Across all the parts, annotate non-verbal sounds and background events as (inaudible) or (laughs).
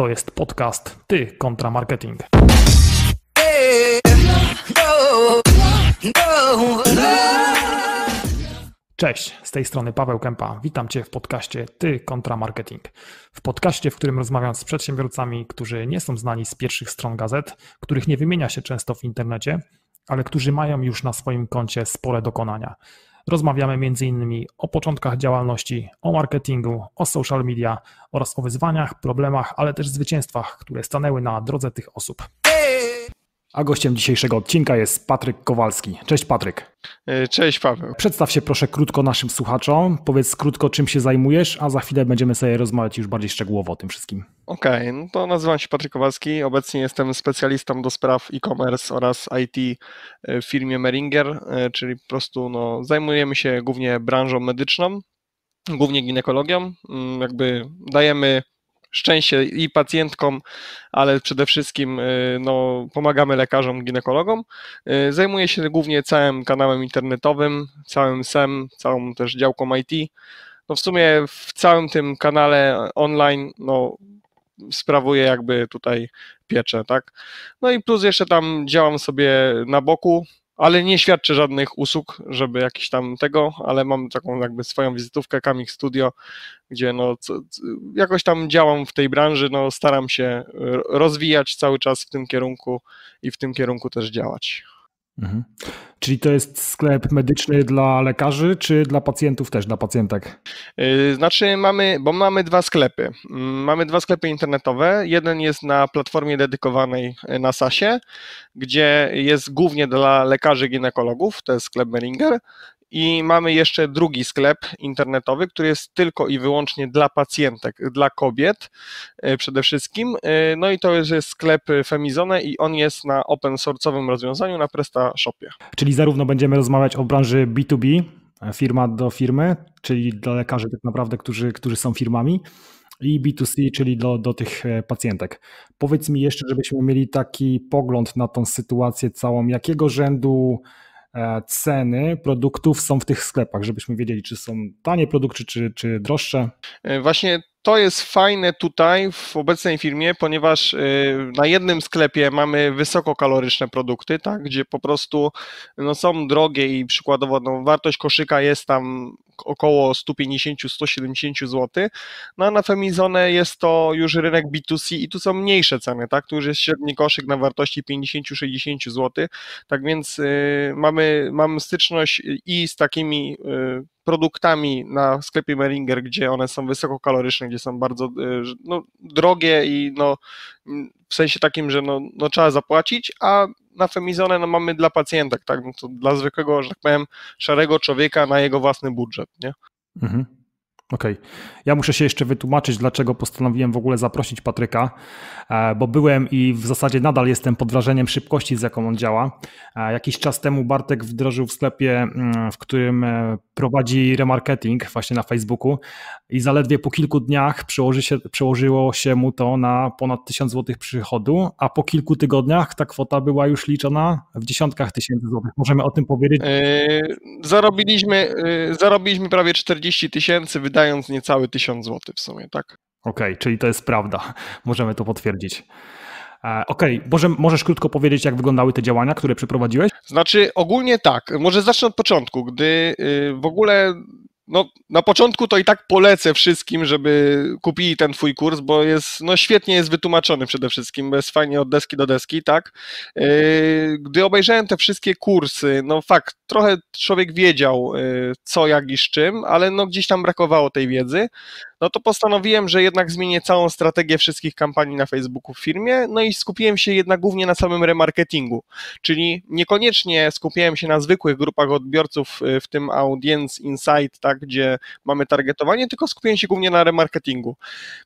To jest podcast Ty kontra marketing. Cześć, z tej strony Paweł Kępa. Witam Cię w podcaście Ty kontra marketing. W podcaście, w którym rozmawiam z przedsiębiorcami, którzy nie są znani z pierwszych stron gazet, których nie wymienia się często w internecie, ale którzy mają już na swoim koncie spore dokonania. Rozmawiamy m.in. o początkach działalności, o marketingu, o social media oraz o wyzwaniach, problemach, ale też zwycięstwach, które stanęły na drodze tych osób. A gościem dzisiejszego odcinka jest Patryk Kowalski. Cześć Patryk. E, cześć Paweł. Przedstaw się proszę krótko naszym słuchaczom. Powiedz krótko, czym się zajmujesz, a za chwilę będziemy sobie rozmawiać już bardziej szczegółowo o tym wszystkim. Okej, okay, no to nazywam się Patryk Kowalski. Obecnie jestem specjalistą do spraw e-commerce oraz IT e, w firmie Meringer, e, czyli po prostu no, zajmujemy się głównie branżą medyczną, głównie ginekologią. Mm, jakby dajemy szczęście i pacjentkom, ale przede wszystkim y, no, pomagamy lekarzom, ginekologom. Y, zajmuję się głównie całym kanałem internetowym, całym SEM, całą też działką IT. No, w sumie w całym tym kanale online no, sprawuję jakby tutaj pieczę, tak? No i plus jeszcze tam działam sobie na boku, ale nie świadczę żadnych usług, żeby jakiś tam tego, ale mam taką jakby swoją wizytówkę Kamik Studio, gdzie no co, jakoś tam działam w tej branży, no staram się e, rozwijać cały czas w tym kierunku i w tym kierunku też działać. Mhm. Czyli to jest sklep medyczny dla lekarzy, czy dla pacjentów też, dla pacjentek? Y, znaczy mamy, bo mamy dwa sklepy. Mm, mamy dwa sklepy internetowe. Jeden jest na platformie dedykowanej y, na SASie, gdzie jest głównie dla lekarzy ginekologów, to jest sklep Meringer i mamy jeszcze drugi sklep internetowy, który jest tylko i wyłącznie dla pacjentek, dla kobiet e, przede wszystkim. E, no i to jest sklep Femizone i on jest na open source'owym rozwiązaniu na Prestashopie. Czyli zarówno będziemy rozmawiać o branży B2B, e, firma do firmy, czyli dla lekarzy tak naprawdę, którzy, którzy są firmami, i B2C, czyli do, do tych pacjentek. Powiedz mi jeszcze, żebyśmy mieli taki pogląd na tą sytuację całą, jakiego rzędu E, ceny produktów są w tych sklepach, żebyśmy wiedzieli, czy są tanie produkty, czy, czy droższe? E, właśnie to jest fajne tutaj w obecnej firmie, ponieważ y, na jednym sklepie mamy wysokokaloryczne produkty, tak, gdzie po prostu no, są drogie i przykładowo no, wartość koszyka jest tam około 150-170 zł, no a na Femizone jest to już rynek B2C i tu są mniejsze ceny, tak, tu już jest średni koszyk na wartości 50-60 zł, tak więc y, mamy, mamy styczność i z takimi y, produktami na sklepie Meringer, gdzie one są wysokokaloryczne, gdzie są bardzo y, no, drogie i no, w sensie takim, że no, no trzeba zapłacić, a na femizonę no, mamy dla pacjentek, tak? No, to dla zwykłego, że tak powiem, szarego człowieka na jego własny budżet. Nie? Mhm. Okej. Okay. Ja muszę się jeszcze wytłumaczyć, dlaczego postanowiłem w ogóle zaprosić Patryka, e, bo byłem i w zasadzie nadal jestem pod wrażeniem szybkości, z jaką on działa. E, jakiś czas temu Bartek wdrożył w sklepie, mm, w którym e, prowadzi remarketing właśnie na Facebooku i zaledwie po kilku dniach przełoży się, przełożyło się mu to na ponad 1000 zł przychodu, a po kilku tygodniach ta kwota była już liczona w dziesiątkach tysięcy złotych. Możemy o tym powiedzieć? zarobiliśmy, zarobiliśmy prawie 40 tysięcy, wydaliśmy wydając niecałe 1000 zł w sumie, tak? Okej, okay, czyli to jest prawda. Możemy to potwierdzić. E, okej, okay. możesz krótko powiedzieć, jak wyglądały te działania, które przeprowadziłeś? Znaczy, ogólnie tak. Może zacznę od początku, gdy y, w ogóle no, na początku to i tak polecę wszystkim, żeby kupili ten twój kurs, bo jest, no, świetnie jest wytłumaczony przede wszystkim, bo jest fajnie od deski do deski, tak? E, gdy obejrzałem te wszystkie kursy, no fakt, trochę człowiek wiedział e, co, jak i z czym, ale no gdzieś tam brakowało tej wiedzy no to postanowiłem, że jednak zmienię całą strategię wszystkich kampanii na Facebooku w firmie, no i skupiłem się jednak głównie na samym remarketingu, czyli niekoniecznie skupiałem się na zwykłych grupach odbiorców, y, w tym Audience Insight, tak, gdzie mamy targetowanie, tylko skupiłem się głównie na remarketingu.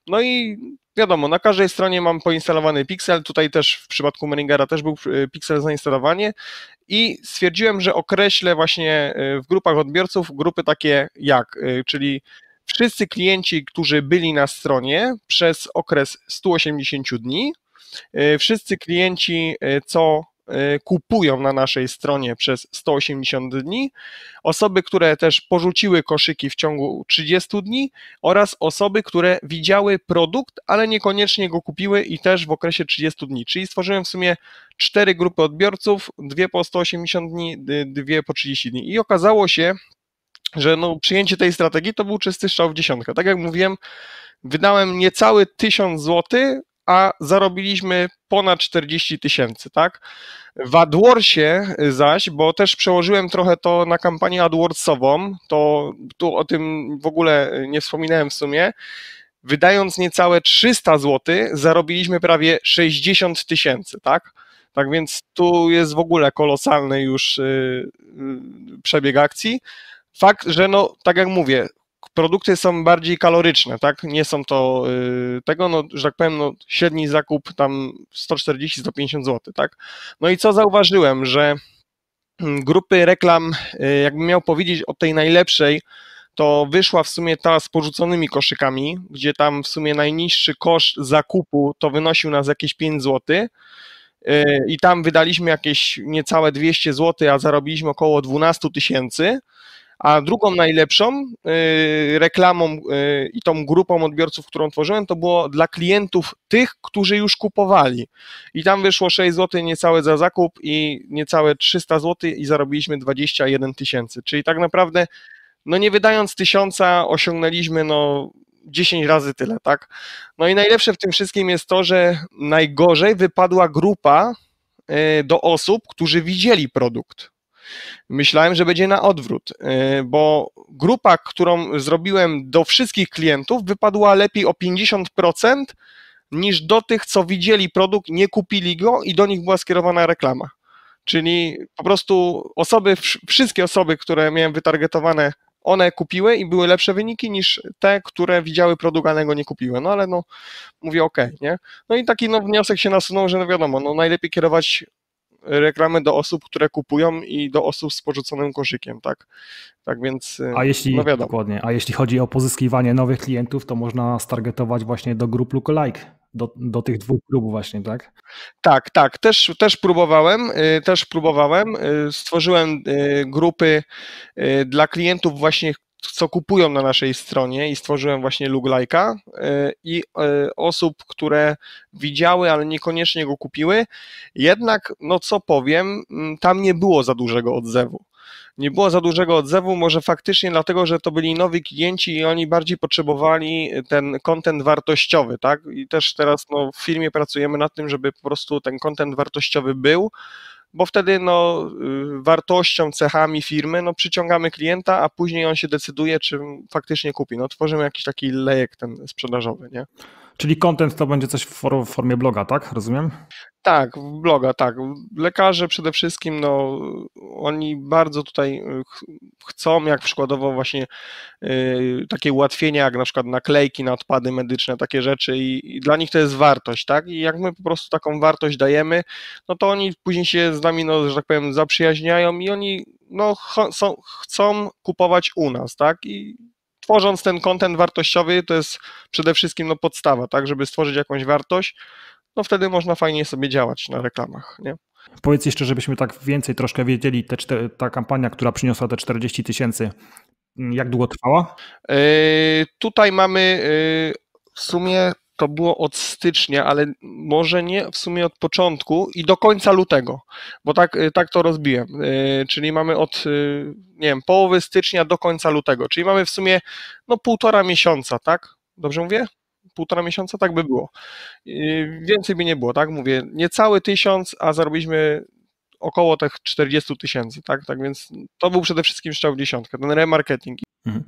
No i wiadomo, na każdej stronie mam poinstalowany pixel, tutaj też w przypadku Meringera też był y, pixel zainstalowanie i stwierdziłem, że określę właśnie y, w grupach odbiorców grupy takie jak, czyli wszyscy klienci, którzy byli na stronie przez okres 180 dni, e, wszyscy klienci, e, co e, kupują na naszej stronie przez 180 dni, osoby, które też porzuciły koszyki w ciągu 30 dni oraz osoby, które widziały produkt, ale niekoniecznie go kupiły i też w okresie 30 dni. Czyli stworzyłem w sumie cztery grupy odbiorców, dwie po 180 dni, dwie po 30 dni. I okazało się, że no, przyjęcie tej strategii to był czysty strzał w dziesiątkę. Tak jak mówiłem, wydałem niecały 1000 zł, a zarobiliśmy ponad 40 tysięcy, tak? W AdWordsie zaś, bo też przełożyłem trochę to na kampanię AdWordsową, to tu o tym w ogóle nie wspominałem w sumie, wydając niecałe 300 zł, zarobiliśmy prawie 60 tysięcy, tak? Tak więc tu jest w ogóle kolosalny już y, y, przebieg akcji fakt, że no, tak jak mówię, produkty są bardziej kaloryczne, tak? Nie są to y, tego, no, że tak powiem, no, średni zakup tam 140-150 zł, tak? No i co zauważyłem, że mm, grupy reklam, y, jakbym miał powiedzieć o tej najlepszej, to wyszła w sumie ta z porzuconymi koszykami, gdzie tam w sumie najniższy koszt zakupu to wynosił nas jakieś 5 zł. Y, I tam wydaliśmy jakieś niecałe 200 zł, a zarobiliśmy około 12 tysięcy a drugą najlepszą y, reklamą y, i tą grupą odbiorców, którą tworzyłem, to było dla klientów tych, którzy już kupowali. I tam wyszło 6 zł niecałe za zakup i niecałe 300 zł i zarobiliśmy 21 tysięcy. Czyli tak naprawdę, no nie wydając tysiąca, osiągnęliśmy no 10 razy tyle, tak? No i najlepsze w tym wszystkim jest to, że najgorzej wypadła grupa y, do osób, którzy widzieli produkt myślałem, że będzie na odwrót, e, bo grupa, którą zrobiłem do wszystkich klientów, wypadła lepiej o 50% niż do tych, co widzieli produkt, nie kupili go i do nich była skierowana reklama. Czyli po prostu osoby, wszystkie osoby, które miałem wytargetowane, one kupiły i były lepsze wyniki niż te, które widziały produkt, ale go nie kupiły. No ale no, mówię ok, nie? No i taki no, wniosek się nasunął, że no wiadomo, no najlepiej kierować reklamy do osób, które kupują i do osób z porzuconym koszykiem, tak? Tak więc. Y, a jeśli, no dokładnie, a jeśli chodzi o pozyskiwanie nowych klientów, to można stargetować właśnie do grup lookalike. Do, do tych dwóch grup właśnie, tak? Tak, tak. Też, też próbowałem, y, też próbowałem. Y, stworzyłem grupy dla klientów właśnie, co kupują na naszej stronie i stworzyłem właśnie lookalike'a e, i e, osób, które widziały, ale niekoniecznie go kupiły. Jednak, no co powiem, tam nie było za dużego odzewu nie było za dużego odzewu, może faktycznie dlatego, że to byli nowi klienci i oni bardziej potrzebowali ten kontent wartościowy, tak? I też teraz no, w firmie pracujemy nad tym, żeby po prostu ten kontent wartościowy był, bo wtedy no, y, wartością, cechami firmy no, przyciągamy klienta, a później on się decyduje, czy faktycznie kupi. No, tworzymy jakiś taki lejek ten sprzedażowy. Nie? Czyli content to będzie coś w formie bloga, tak? Rozumiem? Tak, bloga, tak. Lekarze przede wszystkim, no, oni bardzo tutaj y, ch chcą, jak przykładowo właśnie y, takie ułatwienia, jak na przykład naklejki na odpady medyczne, takie rzeczy i, i, dla nich to jest wartość, tak? I jak my po prostu taką wartość dajemy, no to oni później się z nami, no, że tak powiem, zaprzyjaźniają i oni, no, ch są, chcą kupować u nas, tak? I tworząc ten kontent wartościowy, to jest przede wszystkim no, podstawa, tak, żeby stworzyć jakąś wartość, no wtedy można fajnie sobie działać na reklamach, nie? Powiedz jeszcze, żebyśmy tak więcej troszkę wiedzieli, te ta kampania, która przyniosła te 40 tysięcy, jak długo trwała? Yy, tutaj mamy yy, w sumie to było od stycznia, ale może nie w sumie od początku i do końca lutego, bo tak, y, tak to rozbiłem. Y, czyli mamy od, y, nie wiem, połowy stycznia do końca lutego, czyli mamy w sumie no półtora miesiąca, tak? Dobrze mówię? Półtora miesiąca tak by było. Więcej by nie było, tak? Mówię, niecały tysiąc, a zarobiliśmy około tych 40 tysięcy, tak? Tak więc to był przede wszystkim strzał w dziesiątkę, ten remarketing. Mhm.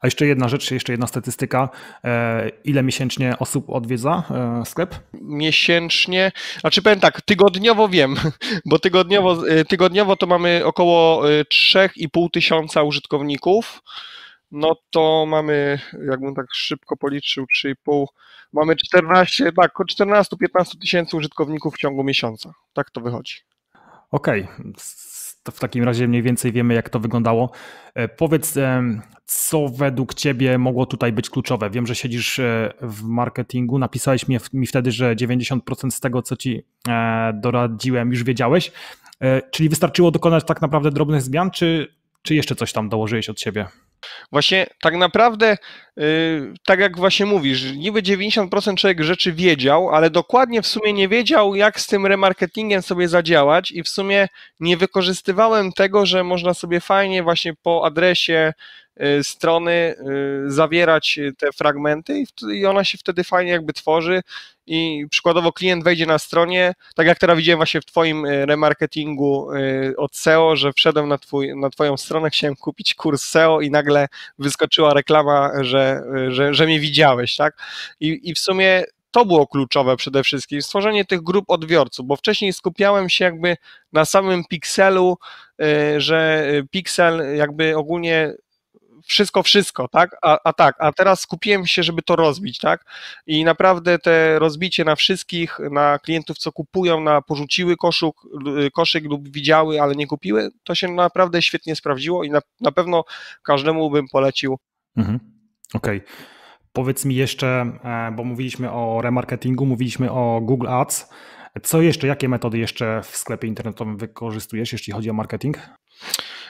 A jeszcze jedna rzecz, jeszcze jedna statystyka. E, ile miesięcznie osób odwiedza e, sklep? Miesięcznie, znaczy powiem tak, tygodniowo wiem, (laughs) bo tygodniowo, e, tygodniowo to mamy około 3,5 tysiąca użytkowników no to mamy, jakbym tak szybko policzył, 3,5, mamy 14, tak, 14-15 tysięcy użytkowników w ciągu miesiąca. Tak to wychodzi. Okej, okay. w takim razie mniej więcej wiemy, jak to wyglądało. E, powiedz, e, co według Ciebie mogło tutaj być kluczowe? Wiem, że siedzisz e, w marketingu. Napisałeś mi, wtedy, że 90% z tego, co Ci doradziłem, już wiedziałeś. Czyli wystarczyło dokonać tak naprawdę drobnych zmian, czy czy jeszcze coś tam dołożyłeś od siebie? Właśnie tak naprawdę, yy, tak jak właśnie mówisz, niby 90% człowiek rzeczy wiedział, ale dokładnie w sumie nie wiedział, jak z tym remarketingiem sobie zadziałać i w sumie nie wykorzystywałem tego, że można sobie fajnie właśnie po adresie Y, strony y, zawierać te fragmenty i ona się wtedy fajnie jakby tworzy i przykładowo klient wejdzie na stronie, tak jak teraz widziałem właśnie w Twoim y, remarketingu od SEO, że wszedłem na, twój, na Twoją stronę, chciałem kupić kurs SEO i nagle wyskoczyła reklama, że, że, że mnie widziałeś, tak? I, I w sumie to było kluczowe przede wszystkim, stworzenie tych grup odbiorców, bo wcześniej skupiałem się jakby na samym pikselu, że piksel jakby ogólnie wszystko, wszystko, tak? A, a tak, a teraz skupiłem się, żeby to rozbić, tak? I naprawdę te rozbicie na wszystkich, na klientów, co kupują, na porzuciły koszyk, y, koszyk lub widziały, ale nie kupiły, to się naprawdę świetnie sprawdziło i na, na pewno każdemu bym polecił. Mhm. Okej. Okay. Powiedz mi jeszcze, e, bo mówiliśmy o remarketingu, mówiliśmy o Google Ads. Co jeszcze, jakie metody jeszcze w sklepie internetowym wykorzystujesz, jeśli chodzi o marketing?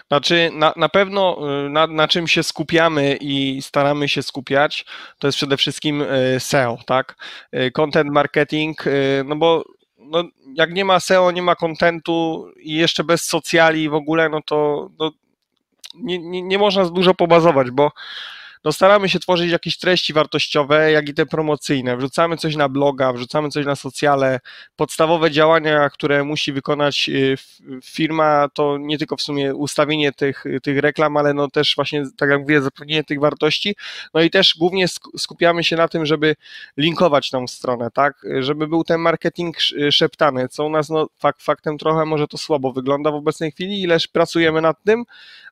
Znaczy, na, na pewno y, na, na czym się skupiamy i staramy się skupiać, to jest przede wszystkim y, SEO, tak? Y, content marketing, no bo no, jak nie ma SEO, nie ma kontentu i jeszcze bez socjali w ogóle, no to no, nie, nie, nie można dużo pobazować, bo no staramy się tworzyć jakieś treści wartościowe, jak i te promocyjne. Wrzucamy coś na bloga, wrzucamy coś na socjale. Podstawowe działania, które musi wykonać y, firma, to nie tylko w sumie ustawienie tych, tych reklam, ale no też właśnie, tak jak mówię, zapewnienie tych wartości. No i też głównie skupiamy się na tym, żeby linkować tą stronę, tak? Żeby był ten marketing szeptany, co u nas no, fakt, faktem trochę może to słabo wygląda w obecnej chwili, ileż pracujemy nad tym,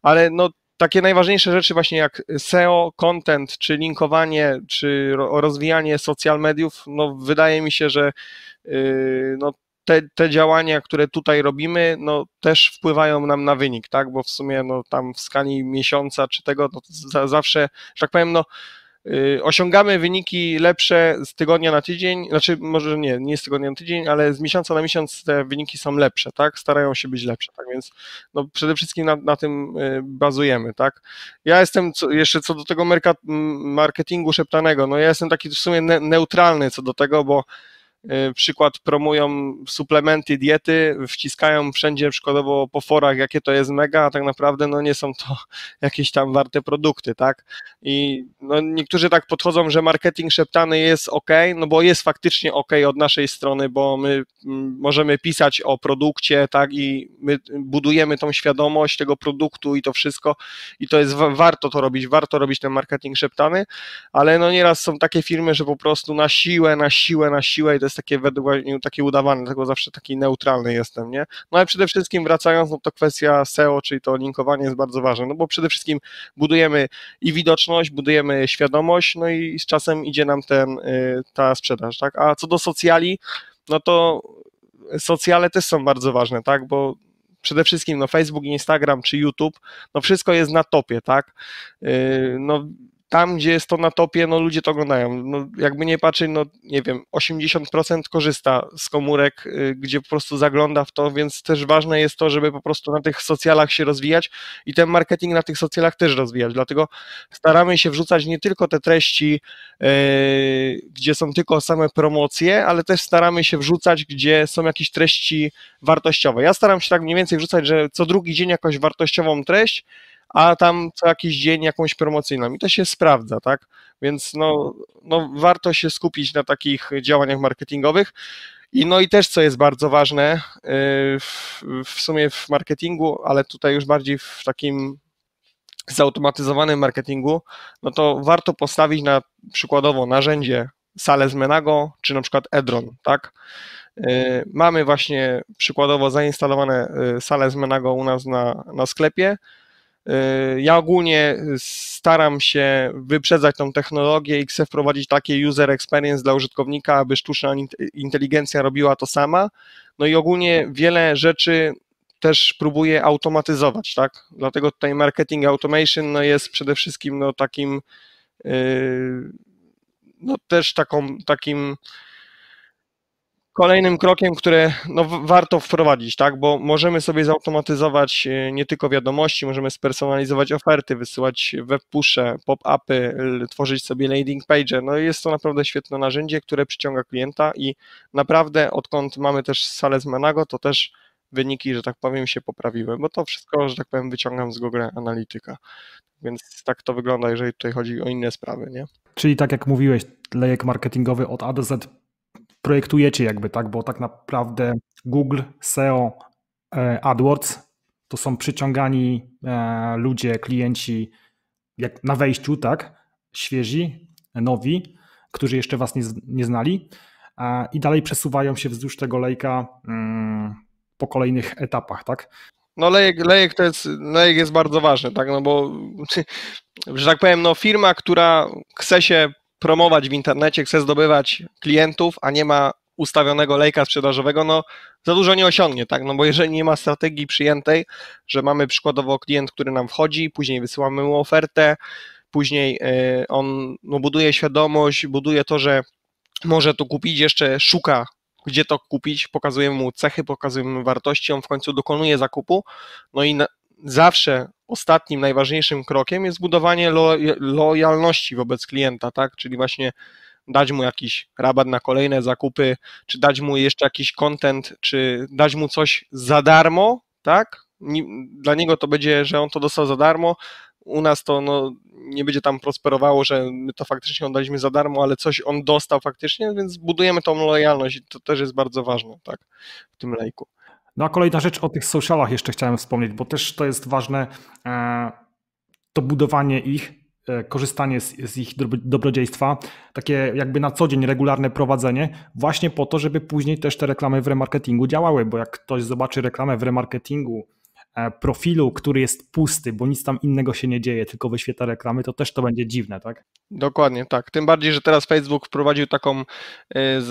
ale no takie najważniejsze rzeczy właśnie jak SEO, content, czy linkowanie, czy rozwijanie social mediów, no wydaje mi się, że yy, no te, te działania, które tutaj robimy, no też wpływają nam na wynik, tak, bo w sumie no tam w skali miesiąca czy tego, no, zawsze, że tak powiem, no Y, osiągamy wyniki lepsze z tygodnia na tydzień, znaczy może nie, nie z tygodnia na tydzień, ale z miesiąca na miesiąc te wyniki są lepsze, tak? Starają się być lepsze, tak? Więc no przede wszystkim na, na tym y, bazujemy, tak? Ja jestem co, jeszcze co do tego marketingu szeptanego, no ja jestem taki w sumie neutralny co do tego, bo Y, przykład promują suplementy, diety, wciskają wszędzie przykładowo po forach, jakie to jest mega, a tak naprawdę no nie są to (laughs) jakieś tam warte produkty, tak? I no, niektórzy tak podchodzą, że marketing szeptany jest ok, no bo jest faktycznie ok od naszej strony, bo my mm, możemy pisać o produkcie, tak? I my budujemy tą świadomość tego produktu i to wszystko i to jest, warto to robić, warto robić ten marketing szeptany, ale no nieraz są takie firmy, że po prostu na siłę, na siłę, na siłę i to jest jest takie według mnie takie udawane, dlatego zawsze taki neutralny jestem, nie? No ale przede wszystkim wracając, no to kwestia SEO, czyli to linkowanie jest bardzo ważne, no bo przede wszystkim budujemy i widoczność, budujemy świadomość, no i z czasem idzie nam ten, y, ta sprzedaż, tak? A co do socjali, no to socjale też są bardzo ważne, tak? Bo przede wszystkim no, Facebook, Instagram czy YouTube, no wszystko jest na topie, tak? Y, no tam, gdzie jest to na topie, no ludzie to oglądają. No, jakby nie patrzeć, no nie wiem, 80% korzysta z komórek, y, gdzie po prostu zagląda w to, więc też ważne jest to, żeby po prostu na tych socjalach się rozwijać i ten marketing na tych socjalach też rozwijać. Dlatego staramy się wrzucać nie tylko te treści, y, gdzie są tylko same promocje, ale też staramy się wrzucać, gdzie są jakieś treści wartościowe. Ja staram się tak mniej więcej wrzucać, że co drugi dzień jakąś wartościową treść, a tam co jakiś dzień jakąś promocyjną i to się sprawdza, tak? Więc no, no warto się skupić na takich działaniach marketingowych. I no i też, co jest bardzo ważne, y, w, w sumie w marketingu, ale tutaj już bardziej w takim zautomatyzowanym marketingu, no to warto postawić na przykładowo narzędzie salę z Menago, czy na przykład Edron, tak? Y, mamy właśnie przykładowo zainstalowane y, sale z Menago u nas na, na sklepie, E, ja ogólnie e, staram się wyprzedzać tą technologię i chcę wprowadzić takie user experience dla użytkownika, aby sztuczna inteligencja robiła to sama. No i ogólnie wiele rzeczy też próbuję automatyzować, tak? Dlatego tutaj marketing automation no jest przede wszystkim no takim e, no też taką, takim kolejnym krokiem, które no, warto wprowadzić, tak? Bo możemy sobie zautomatyzować e, nie tylko wiadomości, możemy spersonalizować oferty, wysyłać webpusze, pop-upy, tworzyć sobie landing page. E. No jest to naprawdę świetne narzędzie, które przyciąga klienta i naprawdę odkąd mamy też salę z Menago, to też wyniki, że tak powiem, się poprawiły, bo to wszystko, że tak powiem, wyciągam z Google Analytica. Więc tak to wygląda, jeżeli tutaj chodzi o inne sprawy, nie? Czyli tak jak mówiłeś, lejek marketingowy od A do Z projektujecie jakby, tak? Bo tak naprawdę Google, SEO, e, AdWords to są przyciągani e, ludzie, klienci jak na wejściu, tak? Świezi, nowi, którzy jeszcze was nie, nie znali i dalej przesuwają się wzdłuż tego lejka mm, po kolejnych etapach, tak? No lejek, lejek to jest, lejek jest bardzo ważny, tak, no bo, (laughs) że tak powiem, no firma, która chce się promować w internecie, chce zdobywać klientów, a nie ma ustawionego lejka sprzedażowego, no za dużo nie osiągnie, tak? No bo jeżeli nie ma strategii przyjętej, że mamy przykładowo klient, który nam wchodzi, później wysyłamy mu ofertę, później e, on no, buduje świadomość, buduje to, że może to kupić, jeszcze szuka gdzie to kupić, pokazujemy mu cechy, pokazujemy mu wartości, on w końcu dokonuje zakupu, no i na, zawsze ostatnim, najważniejszym krokiem jest budowanie lo, lojalności wobec klienta, tak? Czyli właśnie dać mu jakiś rabat na kolejne zakupy, czy dać mu jeszcze jakiś content, czy dać mu coś za darmo, tak? Dla niego to będzie, że on to dostał za darmo, u nas to no, nie będzie tam prosperowało, że my to faktycznie oddaliśmy za darmo, ale coś on dostał faktycznie, więc budujemy tą lojalność i to też jest bardzo ważne tak, w tym lejku. No a kolejna rzecz o tych socialach jeszcze chciałem wspomnieć, bo też to jest ważne, e, to budowanie ich, e, korzystanie z, z ich dobrodziejstwa, takie jakby na co dzień regularne prowadzenie, właśnie po to, żeby później też te reklamy w remarketingu działały, bo jak ktoś zobaczy reklamę w remarketingu, E, profilu, który jest pusty, bo nic tam innego się nie dzieje, tylko wyświetla reklamy, to też to będzie dziwne, tak? Dokładnie, tak. Tym bardziej, że teraz Facebook wprowadził taką, e, e,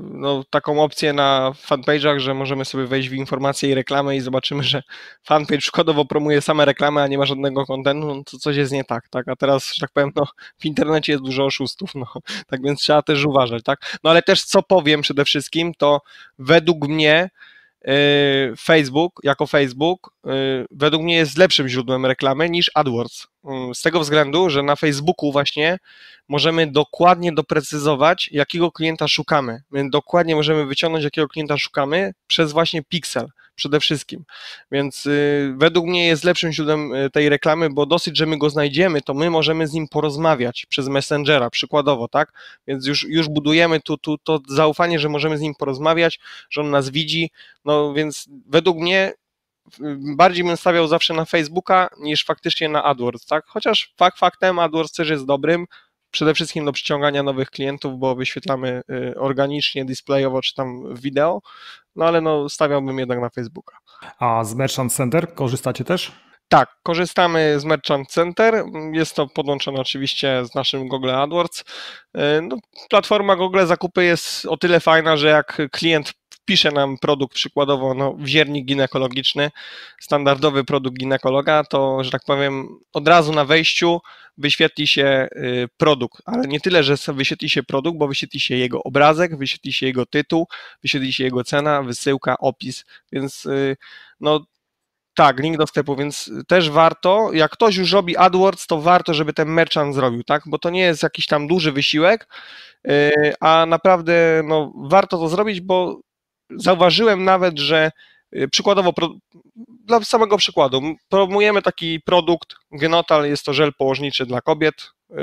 no, taką opcję na fanpage'ach, że możemy sobie wejść w informacje i reklamy i zobaczymy, że fanpage szkodowo promuje same reklamy, a nie ma żadnego kontentu, no, to coś jest nie tak, tak? A teraz, że tak powiem, no, w internecie jest dużo oszustów, no, tak więc trzeba też uważać, tak? No ale też co powiem przede wszystkim, to według mnie Y, Facebook jako Facebook y, według mnie jest lepszym źródłem reklamy niż AdWords. Mm, z tego względu, że na Facebooku właśnie możemy dokładnie doprecyzować, jakiego klienta szukamy. My dokładnie możemy wyciągnąć, jakiego klienta szukamy przez właśnie pixel przede wszystkim. Więc y, według mnie jest lepszym źródłem y, tej reklamy, bo dosyć, że my go znajdziemy, to my możemy z nim porozmawiać przez Messengera przykładowo, tak? Więc już, już budujemy tu, tu to zaufanie, że możemy z nim porozmawiać, że on nas widzi, no więc według mnie bardziej bym stawiał zawsze na Facebooka niż faktycznie na AdWords, tak? Chociaż fakt faktem AdWords też jest dobrym, przede wszystkim do przyciągania nowych klientów, bo wyświetlamy y, organicznie, displayowo czy tam wideo, no ale no, stawiałbym jednak na Facebooka. A z Merchant Center korzystacie też? Tak, korzystamy z Merchant Center. Jest to podłączone oczywiście z naszym Google AdWords. Y, no, platforma Google Zakupy jest o tyle fajna, że jak klient pisze nam produkt przykładowo no, wiernik ginekologiczny, standardowy produkt ginekologa, to, że tak powiem, od razu na wejściu wyświetli się y, produkt, ale nie tyle, że wyświetli się produkt, bo wyświetli się jego obrazek, wyświetli się jego tytuł, wyświetli się jego cena, wysyłka, opis, więc y, no tak, link do sklepu, więc też warto, jak ktoś już robi AdWords, to warto, żeby ten merchant zrobił, tak? Bo to nie jest jakiś tam duży wysiłek, y, a naprawdę no, warto to zrobić, bo zauważyłem nawet, że y, przykładowo, dla samego przykładu, promujemy taki produkt, Genotal jest to żel położniczy dla kobiet, y,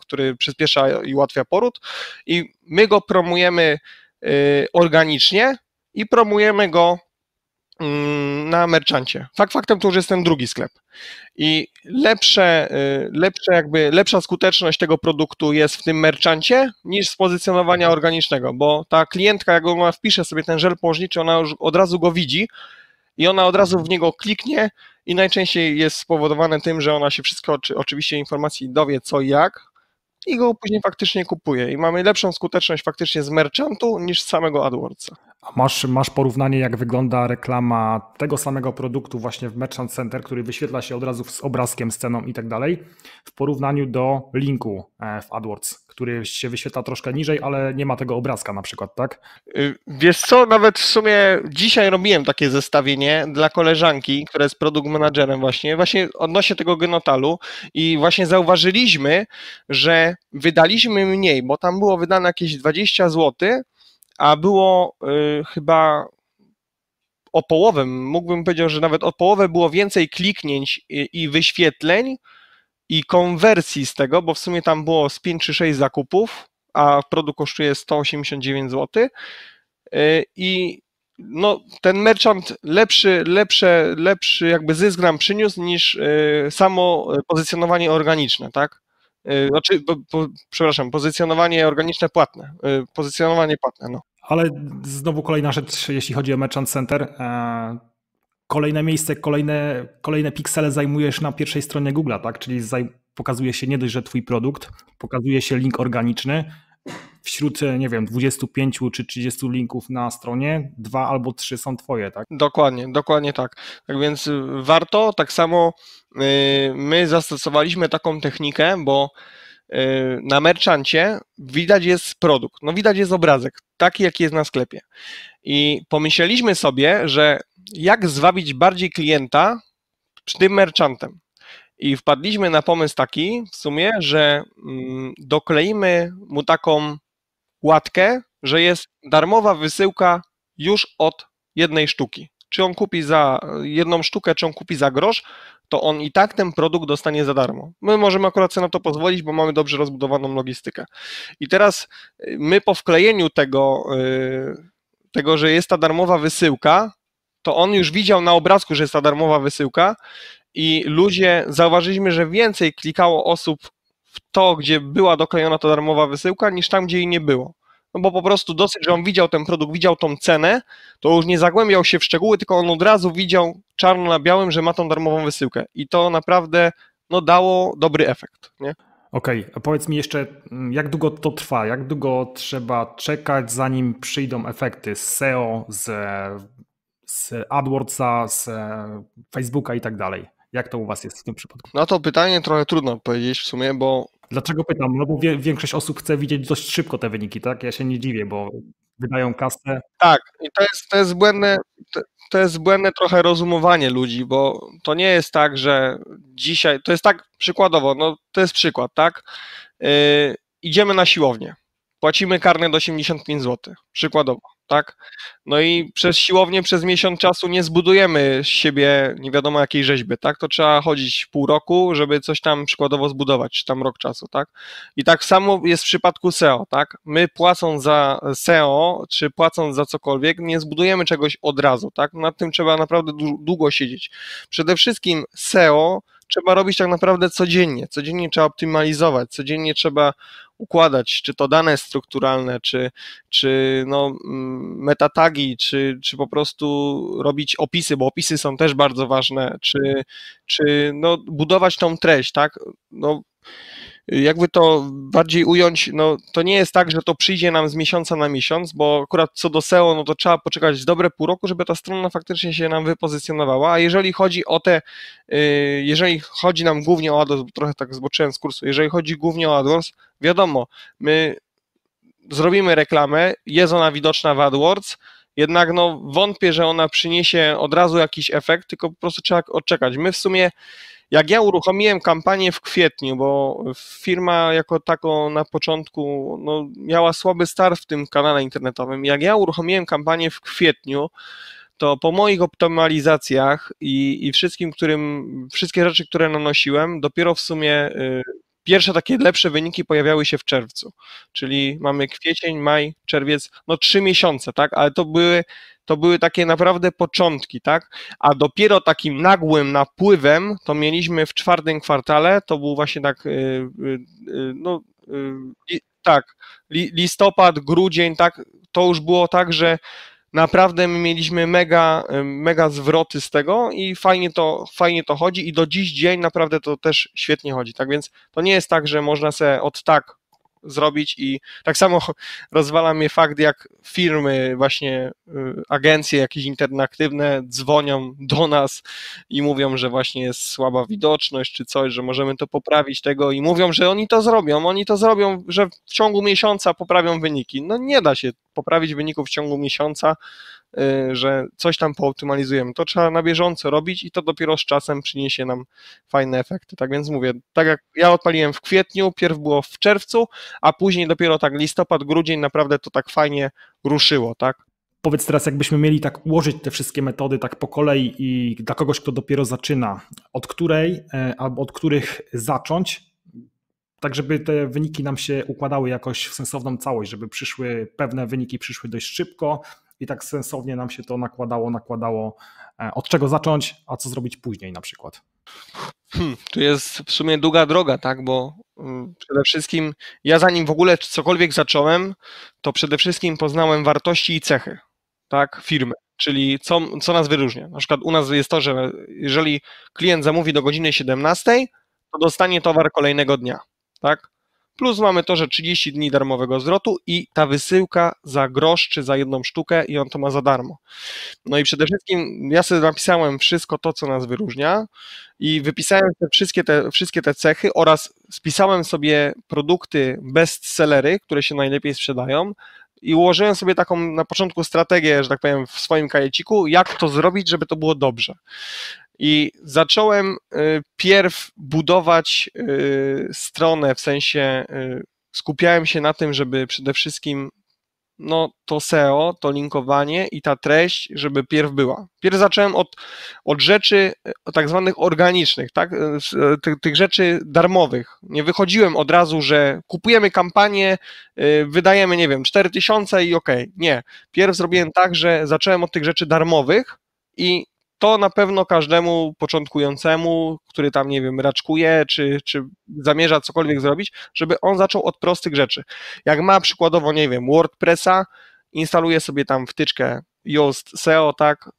który przyspiesza i ułatwia poród i my go promujemy y, organicznie i promujemy go Mm, na merchancie. Fakt faktem to już jest ten drugi sklep. I lepsze, y, lepsze jakby, lepsza skuteczność tego produktu jest w tym merchancie niż z pozycjonowania organicznego, bo ta klientka, jak ona wpisze sobie ten żel położniczy, ona już od razu go widzi i ona od razu w niego kliknie i najczęściej jest spowodowane tym, że ona się wszystko oczywiście informacji dowie co i jak i go później faktycznie kupuje i mamy lepszą skuteczność faktycznie z merchantu niż z samego AdWordsa masz, masz porównanie, jak wygląda reklama tego samego produktu właśnie w Merchant Center, który wyświetla się od razu z obrazkiem, sceną i tak dalej, w porównaniu do linku e, w AdWords, który się wyświetla troszkę niżej, ale nie ma tego obrazka na przykład, tak? Y, wiesz co, nawet w sumie dzisiaj robiłem takie zestawienie dla koleżanki, która jest produkt managerem właśnie, właśnie odnośnie tego genotalu i właśnie zauważyliśmy, że wydaliśmy mniej, bo tam było wydane jakieś 20 złotych, a było y, chyba o połowę, mógłbym powiedzieć, że nawet o połowę było więcej kliknięć i wyświetleń i konwersji z tego, bo w sumie tam było z 5 czy 6 zakupów, a produkt kosztuje 189 zł. Y, I no, ten merchant lepszy, lepsze, lepszy jakby zysk nam przyniósł niż y, samo pozycjonowanie organiczne, tak? E, znaczy, bo, bo, przepraszam, pozycjonowanie organiczne płatne. E, pozycjonowanie płatne, no. Ale znowu kolejna rzecz, jeśli chodzi o Merchant Center. E, kolejne miejsce, kolejne, kolejne piksele zajmujesz na pierwszej stronie Googlea, tak? Czyli pokazuje się nie dość, że twój produkt, pokazuje się link organiczny, wśród, e, nie wiem, 25 czy 30 linków na stronie, dwa albo trzy są twoje, tak? Dokładnie, dokładnie tak. Tak więc y, warto, tak samo y, my zastosowaliśmy taką technikę, bo y, na merchancie widać jest produkt, no widać jest obrazek, taki jaki jest na sklepie. I pomyśleliśmy sobie, że jak zwabić bardziej klienta tym merchantem. I wpadliśmy na pomysł taki w sumie, że mm, dokleimy mu taką łatkę, że jest darmowa wysyłka już od jednej sztuki. Czy on kupi za jedną sztukę, czy on kupi za grosz, to on i tak ten produkt dostanie za darmo. My możemy akurat sobie na to pozwolić, bo mamy dobrze rozbudowaną logistykę. I teraz y, my po wklejeniu tego, y, tego że jest ta darmowa wysyłka, to on już widział na obrazku, że jest ta darmowa wysyłka i ludzie, zauważyliśmy, że więcej klikało osób w to, gdzie była doklejona ta darmowa wysyłka, niż tam, gdzie jej nie było. No bo po prostu dosyć, że on widział ten produkt, widział tą cenę, to już nie zagłębiał się w szczegóły, tylko on od razu widział czarno na białym, że ma tą darmową wysyłkę. I to naprawdę no, dało dobry efekt. Nie? Okej, okay, a powiedz mi jeszcze, mm, jak długo to trwa? Jak długo trzeba czekać, zanim przyjdą efekty z SEO, z, z AdWordsa, z e, Facebooka i tak dalej? Jak to u was jest w tym przypadku? No to pytanie trochę trudno powiedzieć w sumie, bo... Dlaczego pytam? No bo większość osób chce widzieć dość szybko te wyniki, tak? Ja się nie dziwię, bo wydają kasę. Tak, i to jest, to jest błędne, to jest błędne trochę rozumowanie ludzi, bo to nie jest tak, że dzisiaj, to jest tak przykładowo, no to jest przykład, tak? Yy, idziemy na siłownię, płacimy karnet 85 zł, przykładowo tak? No i przez siłownię przez miesiąc czasu nie zbudujemy z siebie nie wiadomo jakiej rzeźby, tak? To trzeba chodzić pół roku, żeby coś tam przykładowo zbudować, czy tam rok czasu, tak? I tak samo jest w przypadku SEO, tak? My płacąc za SEO, czy płacąc za cokolwiek, nie zbudujemy czegoś od razu, tak? Nad tym trzeba naprawdę długo siedzieć. Przede wszystkim SEO trzeba robić tak naprawdę codziennie. Codziennie trzeba optymalizować, codziennie trzeba układać, czy to dane strukturalne, czy, czy no, mm, metatagi, czy, czy po prostu robić opisy, bo opisy są też bardzo ważne, czy, czy no, budować tą treść, tak? No, jakby to bardziej ująć, no to nie jest tak, że to przyjdzie nam z miesiąca na miesiąc, bo akurat co do SEO, no to trzeba poczekać dobre pół roku, żeby ta strona faktycznie się nam wypozycjonowała, a jeżeli chodzi o te, y, jeżeli chodzi nam głównie o AdWords, bo trochę tak zboczyłem z kursu, jeżeli chodzi głównie o AdWords, wiadomo, my zrobimy reklamę, jest ona widoczna w AdWords, jednak no wątpię, że ona przyniesie od razu jakiś efekt, tylko po prostu trzeba odczekać. My w sumie jak ja uruchomiłem kampanię w kwietniu, bo firma jako taką na początku no, miała słaby start w tym kanale internetowym, jak ja uruchomiłem kampanię w kwietniu, to po moich optymalizacjach i, i wszystkim, którym, wszystkie rzeczy, które nanosiłem, dopiero w sumie y, pierwsze takie lepsze wyniki pojawiały się w czerwcu, czyli mamy kwiecień, maj, czerwiec, no trzy miesiące, tak, ale to były, to były takie naprawdę początki, tak, a dopiero takim nagłym napływem to mieliśmy w czwartym kwartale, to był właśnie tak, y, y, y, no tak, listopad, grudzień, tak, to już było tak, że Naprawdę mieliśmy mega, mega zwroty z tego i fajnie to, fajnie to chodzi i do dziś dzień naprawdę to też świetnie chodzi. Tak więc to nie jest tak, że można sobie od tak zrobić i tak samo (laughs) rozwala mnie fakt, jak firmy, właśnie y, agencje jakieś interaktywne dzwonią do nas i mówią, że właśnie jest słaba widoczność czy coś, że możemy to poprawić tego i mówią, że oni to zrobią, oni to zrobią, że w ciągu miesiąca poprawią wyniki. No nie da się poprawić wyników w ciągu miesiąca, Y, że coś tam pooptymalizujemy. To trzeba na bieżąco robić i to dopiero z czasem przyniesie nam fajne efekty. Tak więc mówię, tak jak ja odpaliłem w kwietniu, pierw było w czerwcu, a później dopiero tak listopad, grudzień naprawdę to tak fajnie ruszyło, tak? Powiedz teraz, jakbyśmy mieli tak ułożyć te wszystkie metody tak po kolei i dla kogoś, kto dopiero zaczyna, od której e, albo od których zacząć, tak żeby te wyniki nam się układały jakoś w sensowną całość, żeby przyszły pewne wyniki przyszły dość szybko, i tak sensownie nam się to nakładało, nakładało, e, od czego zacząć, a co zrobić później na przykład. Hmm, tu jest w sumie długa droga, tak, bo mm, przede wszystkim ja zanim w ogóle cokolwiek zacząłem, to przede wszystkim poznałem wartości i cechy, tak, firmy. Czyli co, co nas wyróżnia? Na przykład u nas jest to, że jeżeli klient zamówi do godziny 17, to dostanie towar kolejnego dnia. Tak? Plus mamy to, że 30 dni darmowego zwrotu i ta wysyłka za grosz czy za jedną sztukę i on to ma za darmo. No i przede wszystkim ja sobie napisałem wszystko to, co nas wyróżnia i wypisałem te wszystkie, te wszystkie te cechy oraz spisałem sobie produkty bestsellery, które się najlepiej sprzedają i ułożyłem sobie taką na początku strategię, że tak powiem, w swoim kajeciku, jak to zrobić, żeby to było dobrze. I zacząłem y, pierw budować y, stronę, w sensie y, skupiałem się na tym, żeby przede wszystkim no, to SEO, to linkowanie i ta treść, żeby pierw była. Pierw zacząłem od, od rzeczy tak zwanych organicznych, tak? Tych, tych rzeczy darmowych. Nie wychodziłem od razu, że kupujemy kampanię, wydajemy, nie wiem, 4000 i okej. Okay. Nie. Pierw zrobiłem tak, że zacząłem od tych rzeczy darmowych i to na pewno każdemu początkującemu, który tam, nie wiem, raczkuje, czy, czy zamierza cokolwiek zrobić, żeby on zaczął od prostych rzeczy. Jak ma przykładowo, nie wiem, WordPressa, instaluje sobie tam wtyczkę Yoast SEO, tak,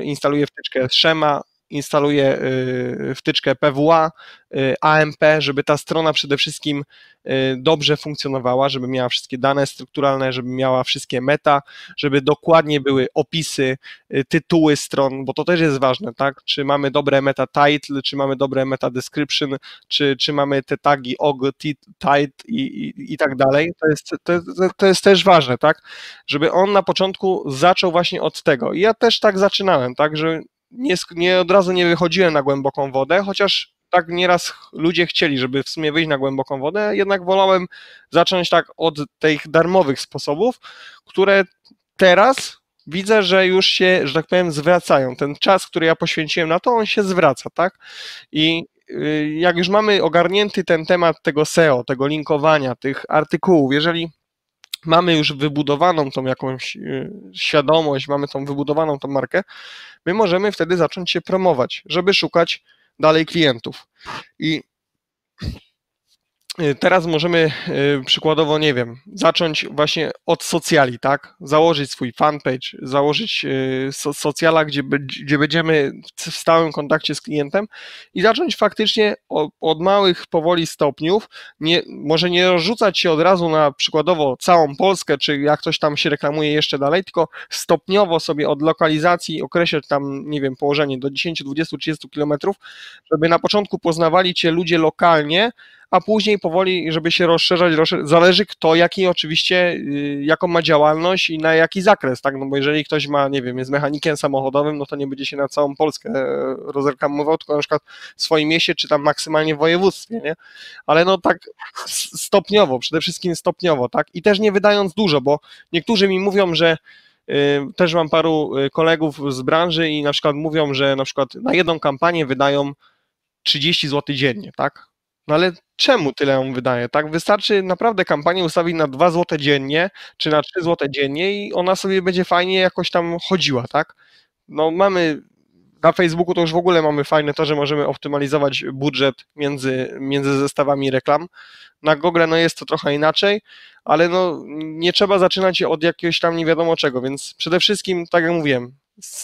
y, instaluje wtyczkę Schema, instaluję y, wtyczkę PWA, y, AMP, żeby ta strona przede wszystkim y, dobrze funkcjonowała, żeby miała wszystkie dane strukturalne, żeby miała wszystkie meta, żeby dokładnie były opisy, tytuły stron, bo to też jest ważne, tak? Czy mamy dobre meta title, czy mamy dobre meta description, czy, czy mamy te tagi og, title i, i, i tak dalej. To jest, to, to jest też ważne, tak? Żeby on na początku zaczął właśnie od tego. I ja też tak zaczynałem, tak? Że nie, nie od razu nie wychodziłem na głęboką wodę, chociaż tak nieraz ludzie chcieli, żeby w sumie wyjść na głęboką wodę, jednak wolałem zacząć tak od tych darmowych sposobów, które teraz widzę, że już się, że tak powiem, zwracają. Ten czas, który ja poświęciłem na to, on się zwraca, tak? I y, jak już mamy ogarnięty ten temat tego SEO, tego linkowania, tych artykułów, jeżeli mamy już wybudowaną tą jakąś y, świadomość, mamy tą wybudowaną tą markę, my możemy wtedy zacząć się promować, żeby szukać dalej klientów. I Y, teraz możemy y, przykładowo, nie wiem, zacząć właśnie od socjali, tak? Założyć swój fanpage, założyć y, socjala, gdzie, gdzie będziemy w stałym kontakcie z klientem i zacząć faktycznie od, od małych powoli stopniów, nie, może nie rozrzucać się od razu na przykładowo całą Polskę, czy jak ktoś tam się reklamuje jeszcze dalej, tylko stopniowo sobie od lokalizacji określać tam, nie wiem, położenie do 10, 20, 30 kilometrów, żeby na początku poznawali cię ludzie lokalnie, a później powoli, żeby się rozszerzać, rozszerzać zależy kto, jaki oczywiście, y, jaką ma działalność i na jaki zakres, tak, no bo jeżeli ktoś ma, nie wiem, jest mechanikiem samochodowym, no to nie będzie się na całą Polskę e, rozreklamował, tylko na przykład w swoim mieście, czy tam maksymalnie w województwie, nie, ale no tak stopniowo, przede wszystkim stopniowo, tak, i też nie wydając dużo, bo niektórzy mi mówią, że y, też mam paru y, kolegów z branży i na przykład mówią, że na przykład na jedną kampanię wydają 30 zł dziennie, tak? No ale czemu tyle on wydaje, tak? Wystarczy naprawdę kampanię ustawić na 2 zł dziennie, czy na 3 zł dziennie i ona sobie będzie fajnie jakoś tam chodziła, tak? No mamy na Facebooku to już w ogóle mamy fajne to, że możemy optymalizować budżet między, między zestawami reklam. Na Google no jest to trochę inaczej, ale no nie trzeba zaczynać od jakiegoś tam nie wiadomo czego, więc przede wszystkim, tak jak mówiłem,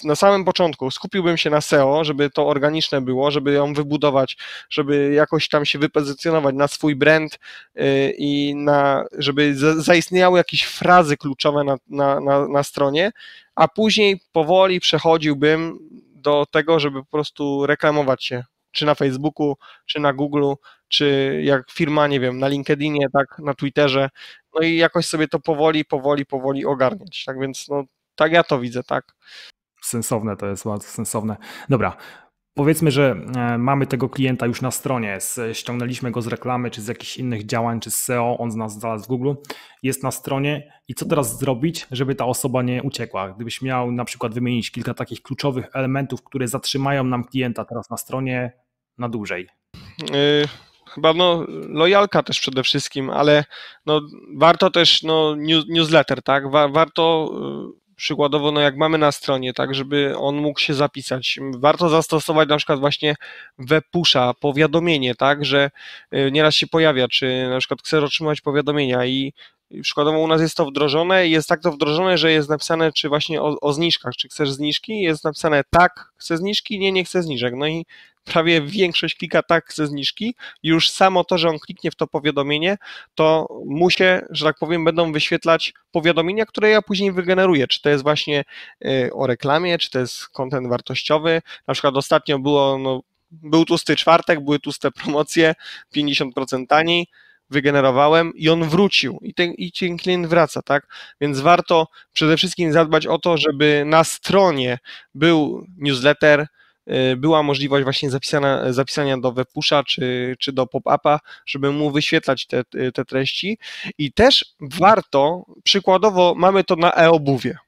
na samym początku skupiłbym się na SEO, żeby to organiczne było, żeby ją wybudować, żeby jakoś tam się wypozycjonować na swój brand y, i na, żeby zaistniały jakieś frazy kluczowe na, na, na, na stronie, a później powoli przechodziłbym do tego, żeby po prostu reklamować się, czy na Facebooku, czy na Googleu, czy jak firma, nie wiem, na LinkedInie, tak, na Twitterze, no i jakoś sobie to powoli, powoli, powoli ogarniać, tak więc no, tak ja to widzę, tak sensowne, to jest bardzo sensowne. Dobra, Powiedzmy, że e, mamy tego klienta już na stronie, ściągnęliśmy go z reklamy, czy z jakichś innych działań, czy z SEO, on z nas znalazł w Google, jest na stronie i co teraz zrobić, żeby ta osoba nie uciekła? Gdybyś miał na przykład wymienić kilka takich kluczowych elementów, które zatrzymają nam klienta teraz na stronie na dłużej. E, chyba no, lojalka też przede wszystkim, ale no, warto też no, news, newsletter, tak? Wa warto e, przykładowo, no jak mamy na stronie, tak, żeby on mógł się zapisać. Warto zastosować na przykład właśnie wepusza powiadomienie, tak, że y, nieraz się pojawia, czy na przykład chcesz otrzymać powiadomienia i przykładowo u nas jest to wdrożone jest tak to wdrożone, że jest napisane, czy właśnie o, o zniżkach, czy chcesz zniżki, jest napisane tak, chcę zniżki, nie, nie chcę zniżek. No i prawie większość klika tak ze zniżki, już samo to, że on kliknie w to powiadomienie, to mu się, że tak powiem, będą wyświetlać powiadomienia, które ja później wygeneruję. Czy to jest właśnie y, o reklamie, czy to jest kontent wartościowy. Na przykład ostatnio było, no, był tłusty czwartek, były tłuste promocje, 50% taniej wygenerowałem i on wrócił i ten, i ten klient wraca, tak? Więc warto przede wszystkim zadbać o to, żeby na stronie był newsletter, E, była możliwość właśnie zapisania, zapisania do webpusha czy, czy do pop-upa, żeby mu wyświetlać te, te treści. I też warto, przykładowo mamy to na e-obuwie.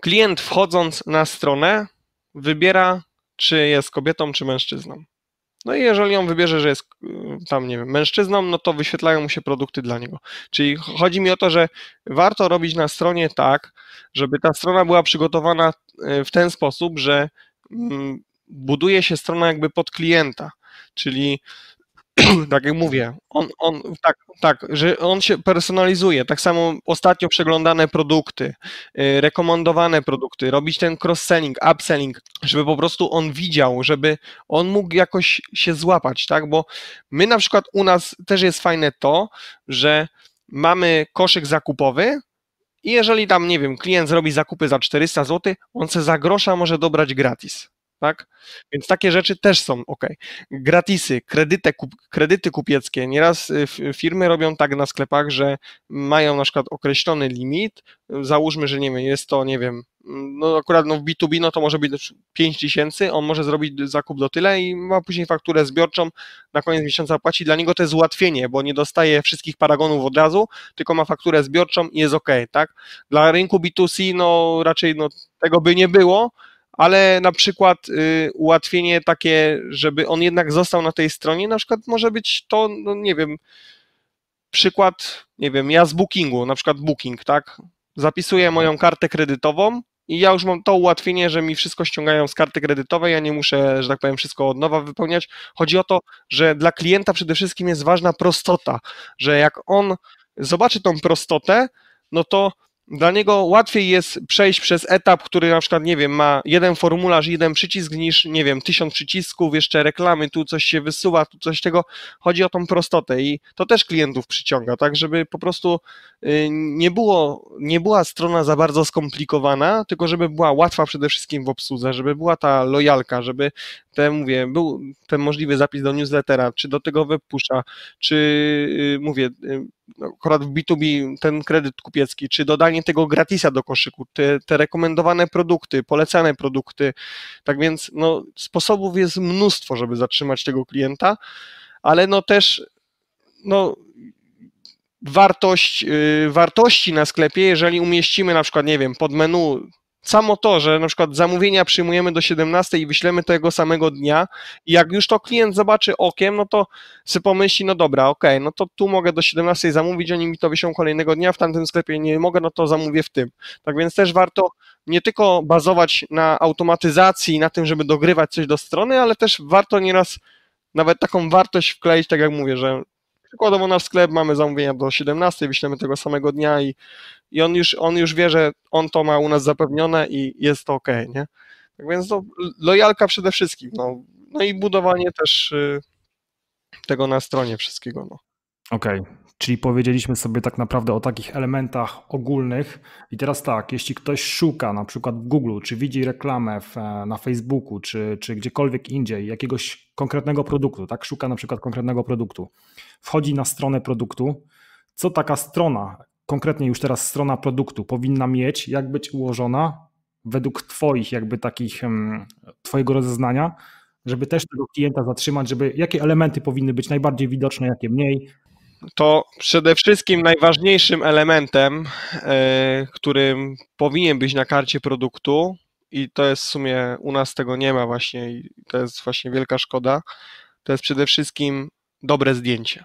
Klient wchodząc na stronę wybiera, czy jest kobietą, czy mężczyzną. No i jeżeli on wybierze, że jest y, tam, nie wiem, mężczyzną, no to wyświetlają mu się produkty dla niego. Czyli chodzi mi o to, że warto robić na stronie tak, żeby ta strona była przygotowana y, w ten sposób, że Mm, buduje się strona jakby pod klienta, czyli (clears throat) tak jak mówię, on, on, tak, tak, że on się personalizuje. Tak samo ostatnio przeglądane produkty, y, rekomendowane produkty, robić ten cross-selling, upselling, żeby po prostu on widział, żeby on mógł jakoś się złapać, tak? Bo my na przykład u nas też jest fajne to, że mamy koszyk zakupowy, i jeżeli tam, nie wiem, klient zrobi zakupy za 400 zł, on se za grosza może dobrać gratis tak? Więc takie rzeczy też są ok. Gratisy, kredyty, kup, kredyty kupieckie. Nieraz y, firmy robią tak na sklepach, że mają na przykład określony limit. Załóżmy, że nie wiem, jest to, nie wiem, mm, no akurat no w B2B no to może być 5 tysięcy, on może zrobić zakup do tyle i ma później fakturę zbiorczą, na koniec miesiąca płaci. Dla niego to jest ułatwienie, bo nie dostaje wszystkich paragonów od razu, tylko ma fakturę zbiorczą i jest ok, tak? Dla rynku B2C no raczej no, tego by nie było, ale na przykład y, ułatwienie takie, żeby on jednak został na tej stronie, na przykład może być to, no nie wiem, przykład, nie wiem, ja z Bookingu, na przykład Booking, tak? Zapisuję mhm. moją kartę kredytową i ja już mam to ułatwienie, że mi wszystko ściągają z karty kredytowej, ja nie muszę, że tak powiem, wszystko od nowa wypełniać. Chodzi o to, że dla klienta przede wszystkim jest ważna prostota, że jak on zobaczy tą prostotę, no to dla niego łatwiej jest przejść przez etap, który na przykład, nie wiem, ma jeden formularz, jeden przycisk niż, nie wiem, tysiąc przycisków, jeszcze reklamy, tu coś się wysuwa, tu coś tego. Chodzi o tą prostotę i to też klientów przyciąga, tak, żeby po prostu y, nie, było, nie była strona za bardzo skomplikowana, tylko żeby była łatwa przede wszystkim w obsłudze, żeby była ta lojalka, żeby te, mówię, był ten możliwy zapis do newslettera, czy do tego webpusha, czy, y, mówię, y, no, akurat w B2B ten kredyt kupiecki, czy dodanie tego gratisa do koszyku, te, te rekomendowane produkty, polecane produkty. Tak więc no, sposobów jest mnóstwo, żeby zatrzymać tego klienta, ale no też no, wartość, y, wartości na sklepie, jeżeli umieścimy na przykład, nie wiem, pod menu samo to, że na przykład zamówienia przyjmujemy do 17 i wyślemy tego samego dnia i jak już to klient zobaczy okiem, no to sobie pomyśli, no dobra, okej, okay, no to tu mogę do 17 zamówić, oni mi to wyślą kolejnego dnia, w tamtym sklepie nie mogę, no to zamówię w tym. Tak więc też warto nie tylko bazować na automatyzacji, na tym, żeby dogrywać coś do strony, ale też warto nieraz nawet taką wartość wkleić, tak jak mówię, że Przykładowo nasz sklep, mamy zamówienia do 17, wyślemy tego samego dnia i, i on, już, on już wie, że on to ma u nas zapewnione i jest to ok, nie? Tak więc to no, lojalka przede wszystkim, no, no i budowanie też y, tego na stronie wszystkiego, no. Okej, okay. Czyli powiedzieliśmy sobie tak naprawdę o takich elementach ogólnych. I teraz tak, jeśli ktoś szuka na przykład w Google, czy widzi reklamę w, e, na Facebooku, czy, czy gdziekolwiek indziej jakiegoś konkretnego produktu, tak, szuka na przykład konkretnego produktu, wchodzi na stronę produktu, co taka strona, konkretnie już teraz strona produktu powinna mieć, jak być ułożona według Twoich jakby takich, Twojego rozeznania, żeby też tego klienta zatrzymać, żeby jakie elementy powinny być najbardziej widoczne, jakie mniej, to przede wszystkim najważniejszym elementem, e, którym powinien być na karcie produktu, i to jest w sumie u nas tego nie ma właśnie, i to jest właśnie wielka szkoda, to jest przede wszystkim dobre zdjęcie.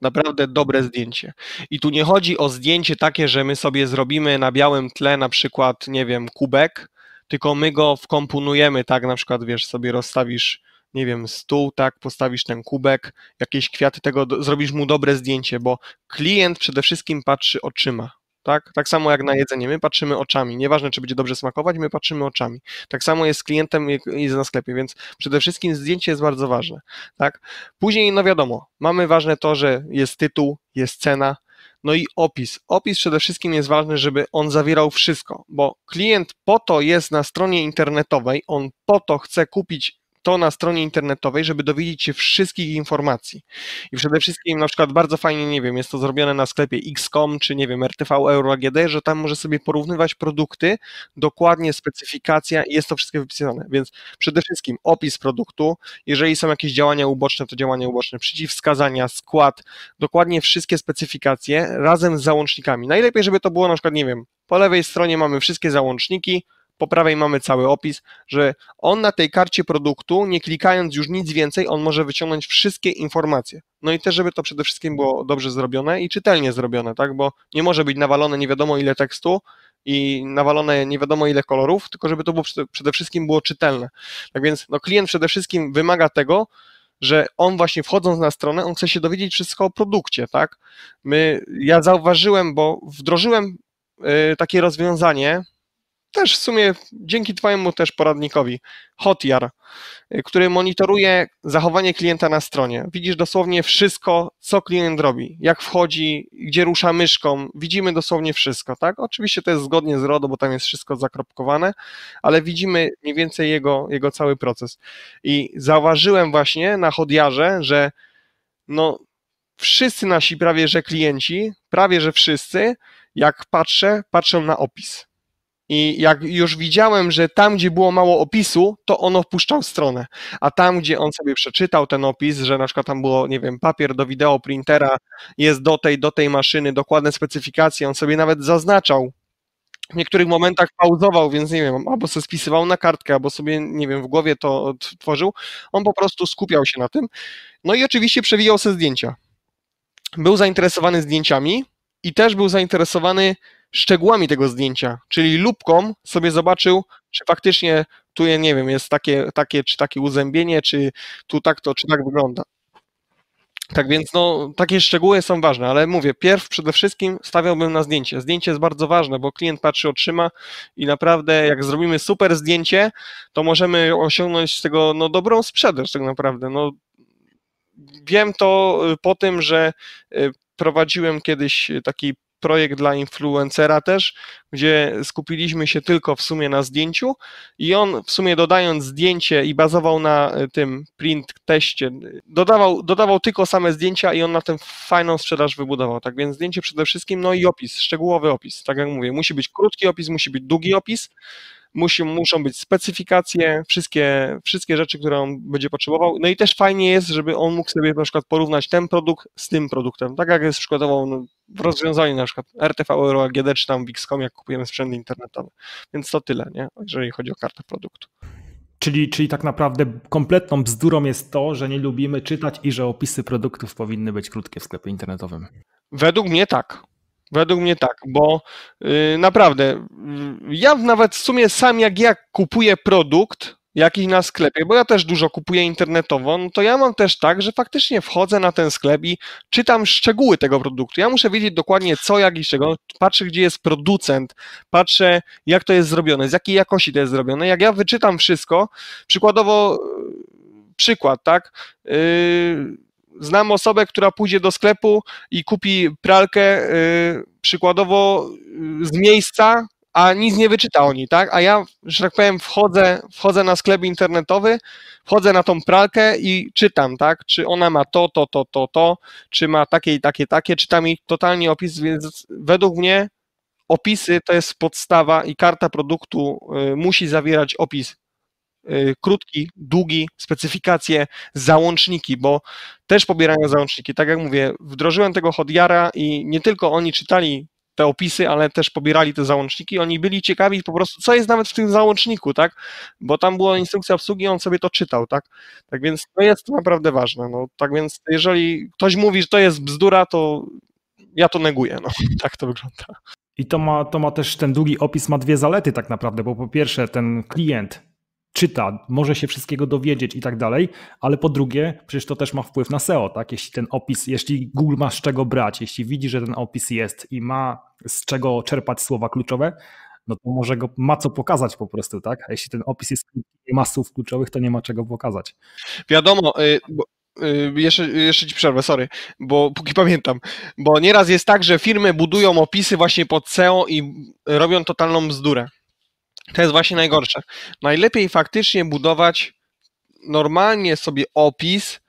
Naprawdę dobre zdjęcie. I tu nie chodzi o zdjęcie takie, że my sobie zrobimy na białym tle na przykład, nie wiem, kubek, tylko my go wkomponujemy, tak na przykład, wiesz, sobie rozstawisz nie wiem, stół, tak, postawisz ten kubek, jakieś kwiaty tego, zrobisz mu dobre zdjęcie, bo klient przede wszystkim patrzy oczyma. Tak? tak samo jak na mhm. jedzenie. My patrzymy oczami. Nieważne, czy będzie dobrze smakować, my patrzymy oczami. Tak samo jest z klientem i na sklepie, więc przede wszystkim zdjęcie jest bardzo ważne. Tak? Później, no wiadomo, mamy ważne to, że jest tytuł, jest cena, no i opis. Opis przede wszystkim jest ważny, żeby on zawierał wszystko, bo klient po to jest na stronie internetowej, on po to chce kupić to na stronie internetowej, żeby dowiedzieć się wszystkich informacji. I przede wszystkim na przykład bardzo fajnie, nie wiem, jest to zrobione na sklepie X.com czy nie wiem, RTV Euro AGD, że tam może sobie porównywać produkty, dokładnie specyfikacja i jest to wszystko wypisane. Więc przede wszystkim opis produktu, jeżeli są jakieś działania uboczne, to działania uboczne, przeciwwskazania, skład, dokładnie wszystkie specyfikacje razem z załącznikami. Najlepiej, żeby to było na przykład, nie wiem, po lewej stronie mamy wszystkie załączniki, po prawej mamy cały opis, że on na tej karcie produktu, nie klikając już nic więcej, on może wyciągnąć wszystkie informacje. No i też, żeby to przede wszystkim było dobrze zrobione i czytelnie zrobione, tak? Bo nie może być nawalone nie wiadomo ile tekstu i nawalone nie wiadomo ile kolorów, tylko żeby to było przede wszystkim było czytelne. Tak więc no, klient przede wszystkim wymaga tego, że on właśnie wchodząc na stronę, on chce się dowiedzieć wszystko o produkcie, tak? My, ja zauważyłem, bo wdrożyłem y, takie rozwiązanie też w sumie dzięki Twojemu też poradnikowi, Hotjar, y, który monitoruje zachowanie klienta na stronie. Widzisz dosłownie wszystko, co klient robi, jak wchodzi, gdzie rusza myszką, widzimy dosłownie wszystko, tak? Oczywiście to jest zgodnie z RODO, bo tam jest wszystko zakropkowane, ale widzimy mniej więcej jego, jego cały proces. I zauważyłem właśnie na Hotjarze, że no wszyscy nasi prawie że klienci, prawie że wszyscy, jak patrzę, patrzą na opis i jak już widziałem, że tam, gdzie było mało opisu, to ono wpuszczał stronę. A tam, gdzie on sobie przeczytał ten opis, że na przykład tam było, nie wiem, papier do wideo printera, jest do tej, do tej maszyny, dokładne specyfikacje, on sobie nawet zaznaczał. W niektórych momentach pauzował, więc nie wiem, albo sobie spisywał na kartkę, albo sobie, nie wiem, w głowie to tworzył. On po prostu skupiał się na tym. No i oczywiście przewijał sobie zdjęcia. Był zainteresowany zdjęciami i też był zainteresowany szczegółami tego zdjęcia, czyli lubką sobie zobaczył, czy faktycznie tu, nie wiem, jest takie, takie czy takie uzębienie, czy tu tak to, czy tak wygląda. Tak więc no, takie szczegóły są ważne, ale mówię, pierw przede wszystkim stawiałbym na zdjęcie. Zdjęcie jest bardzo ważne, bo klient patrzy, otrzyma i naprawdę jak zrobimy super zdjęcie, to możemy osiągnąć z tego no, dobrą sprzedaż tak naprawdę. No, wiem to y, po tym, że y, prowadziłem kiedyś y, taki projekt dla influencera też, gdzie skupiliśmy się tylko w sumie na zdjęciu i on w sumie dodając zdjęcie i bazował na e, tym print teście, dodawał, dodawał tylko same zdjęcia i on na tym fajną sprzedaż wybudował, tak więc zdjęcie przede wszystkim, no i opis, szczegółowy opis, tak jak mówię, musi być krótki opis, musi być długi opis, musi, muszą być specyfikacje, wszystkie, wszystkie rzeczy, które on będzie potrzebował. No i też fajnie jest, żeby on mógł sobie na przykład porównać ten produkt z tym produktem, tak jak jest przykładowo no, w rozwiązaniu na przykład RTV Euro AGD czy tam Wixcom, jak kupujemy sprzęt internetowy. Więc to tyle, nie? jeżeli chodzi o kartę produktu. Czyli, czyli tak naprawdę kompletną bzdurą jest to, że nie lubimy czytać i że opisy produktów powinny być krótkie w sklepie internetowym. Według mnie tak. Według mnie tak, bo y, naprawdę, y, ja nawet w sumie sam jak ja kupuję produkt jakiś na sklepie, bo ja też dużo kupuję internetowo, no to ja mam też tak, że faktycznie wchodzę na ten sklep i czytam szczegóły tego produktu. Ja muszę wiedzieć dokładnie co, jak i czego. Patrzę, gdzie jest producent, patrzę, jak to jest zrobione, z jakiej jakości to jest zrobione. Jak ja wyczytam wszystko, przykładowo, y, przykład, tak? Yy, znam osobę, która pójdzie do sklepu i kupi pralkę y, przykładowo y, z miejsca, a nic nie wyczyta o niej, tak? A ja, że tak powiem, wchodzę, wchodzę na sklep internetowy, wchodzę na tą pralkę i czytam, tak? Czy ona ma to, to, to, to, to, czy ma takie i takie, takie, czytam i totalnie opis, więc według mnie opisy to jest podstawa i karta produktu y, musi zawierać opis Y, krótki, długi, specyfikacje, załączniki, bo też pobierają załączniki. Tak jak mówię, wdrożyłem tego Hodiara i nie tylko oni czytali te opisy, ale też pobierali te załączniki. Oni byli ciekawi po prostu, co jest nawet w tym załączniku, tak? Bo tam była instrukcja obsługi, on sobie to czytał, tak? Tak więc to jest naprawdę ważne. No, tak więc jeżeli ktoś mówi, że to jest bzdura, to ja to neguję. No, (laughs) tak to wygląda. I to ma, to ma też ten długi opis ma dwie zalety tak naprawdę, bo po pierwsze ten klient czyta, może się wszystkiego dowiedzieć i tak dalej, ale po drugie, przecież to też ma wpływ na SEO, tak? Jeśli ten opis, jeśli Google ma z czego brać, jeśli widzi, że ten opis jest i ma z czego czerpać słowa kluczowe, no to może go ma co pokazać po prostu, tak? A jeśli ten opis jest nie ma słów kluczowych, to nie ma czego pokazać. Wiadomo, y, y jeszcze, jeszcze ci przerwę, sorry, bo póki pamiętam, bo nieraz jest tak, że firmy budują opisy właśnie pod SEO i robią totalną bzdurę. To jest właśnie najgorsze. Najlepiej faktycznie budować normalnie sobie opis,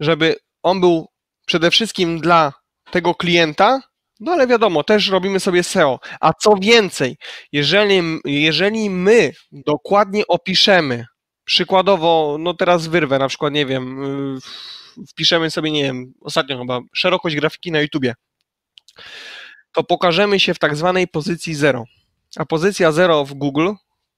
żeby on był przede wszystkim dla tego klienta, no ale wiadomo, też robimy sobie SEO. A co więcej, jeżeli, jeżeli my dokładnie opiszemy, przykładowo, no teraz wyrwę, na przykład, nie wiem, yy, wpiszemy sobie, nie wiem, ostatnio chyba, szerokość grafiki na YouTubie, to pokażemy się w tak zwanej pozycji 0. A pozycja 0 w Google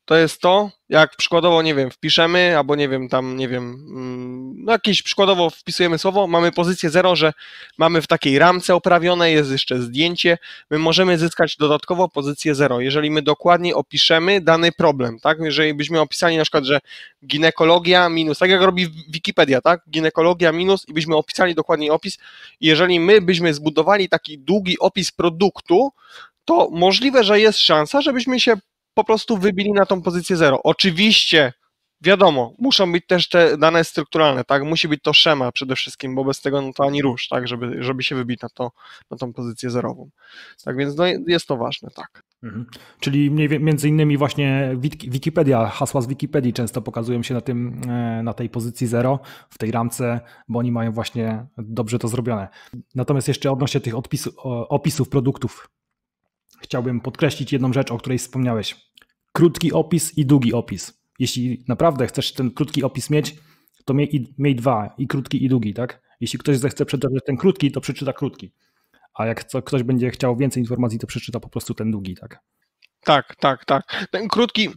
to jest to, jak przykładowo, nie wiem, wpiszemy, albo nie wiem, tam, nie wiem, mm, no jakieś przykładowo wpisujemy słowo, mamy pozycję 0, że mamy w takiej ramce oprawione, jest jeszcze zdjęcie, my możemy zyskać dodatkowo pozycję 0, jeżeli my dokładnie opiszemy dany problem, tak? Jeżeli byśmy opisali na przykład, że ginekologia minus, tak jak robi Wikipedia, tak? Ginekologia minus i byśmy opisali dokładnie opis, jeżeli my byśmy zbudowali taki długi opis produktu, to możliwe, że jest szansa, żebyśmy się po prostu wybili na tą pozycję zero. Oczywiście wiadomo, muszą być też te dane strukturalne, tak? Musi być to szema przede wszystkim, bo bez tego no to ani rusz, tak? Żeby, żeby się wybić na, to, na tą pozycję zerową. Tak więc no, jest to ważne, tak. Mhm. Czyli między innymi właśnie Wikipedia, hasła z Wikipedii często pokazują się na, tym, e, na tej pozycji zero, w tej ramce, bo oni mają właśnie dobrze to zrobione. Natomiast jeszcze odnośnie tych odpisu, opisów produktów, chciałbym podkreślić jedną rzecz, o której wspomniałeś. Krótki opis i długi opis. Jeśli naprawdę chcesz ten krótki opis mieć, to miej, miej dwa, i krótki, i długi, tak? Jeśli ktoś zechce przeczytać ten krótki, to przeczyta krótki. A jak co, ktoś będzie chciał więcej informacji, to przeczyta po prostu ten długi, tak? Tak, tak, tak. Ten krótki,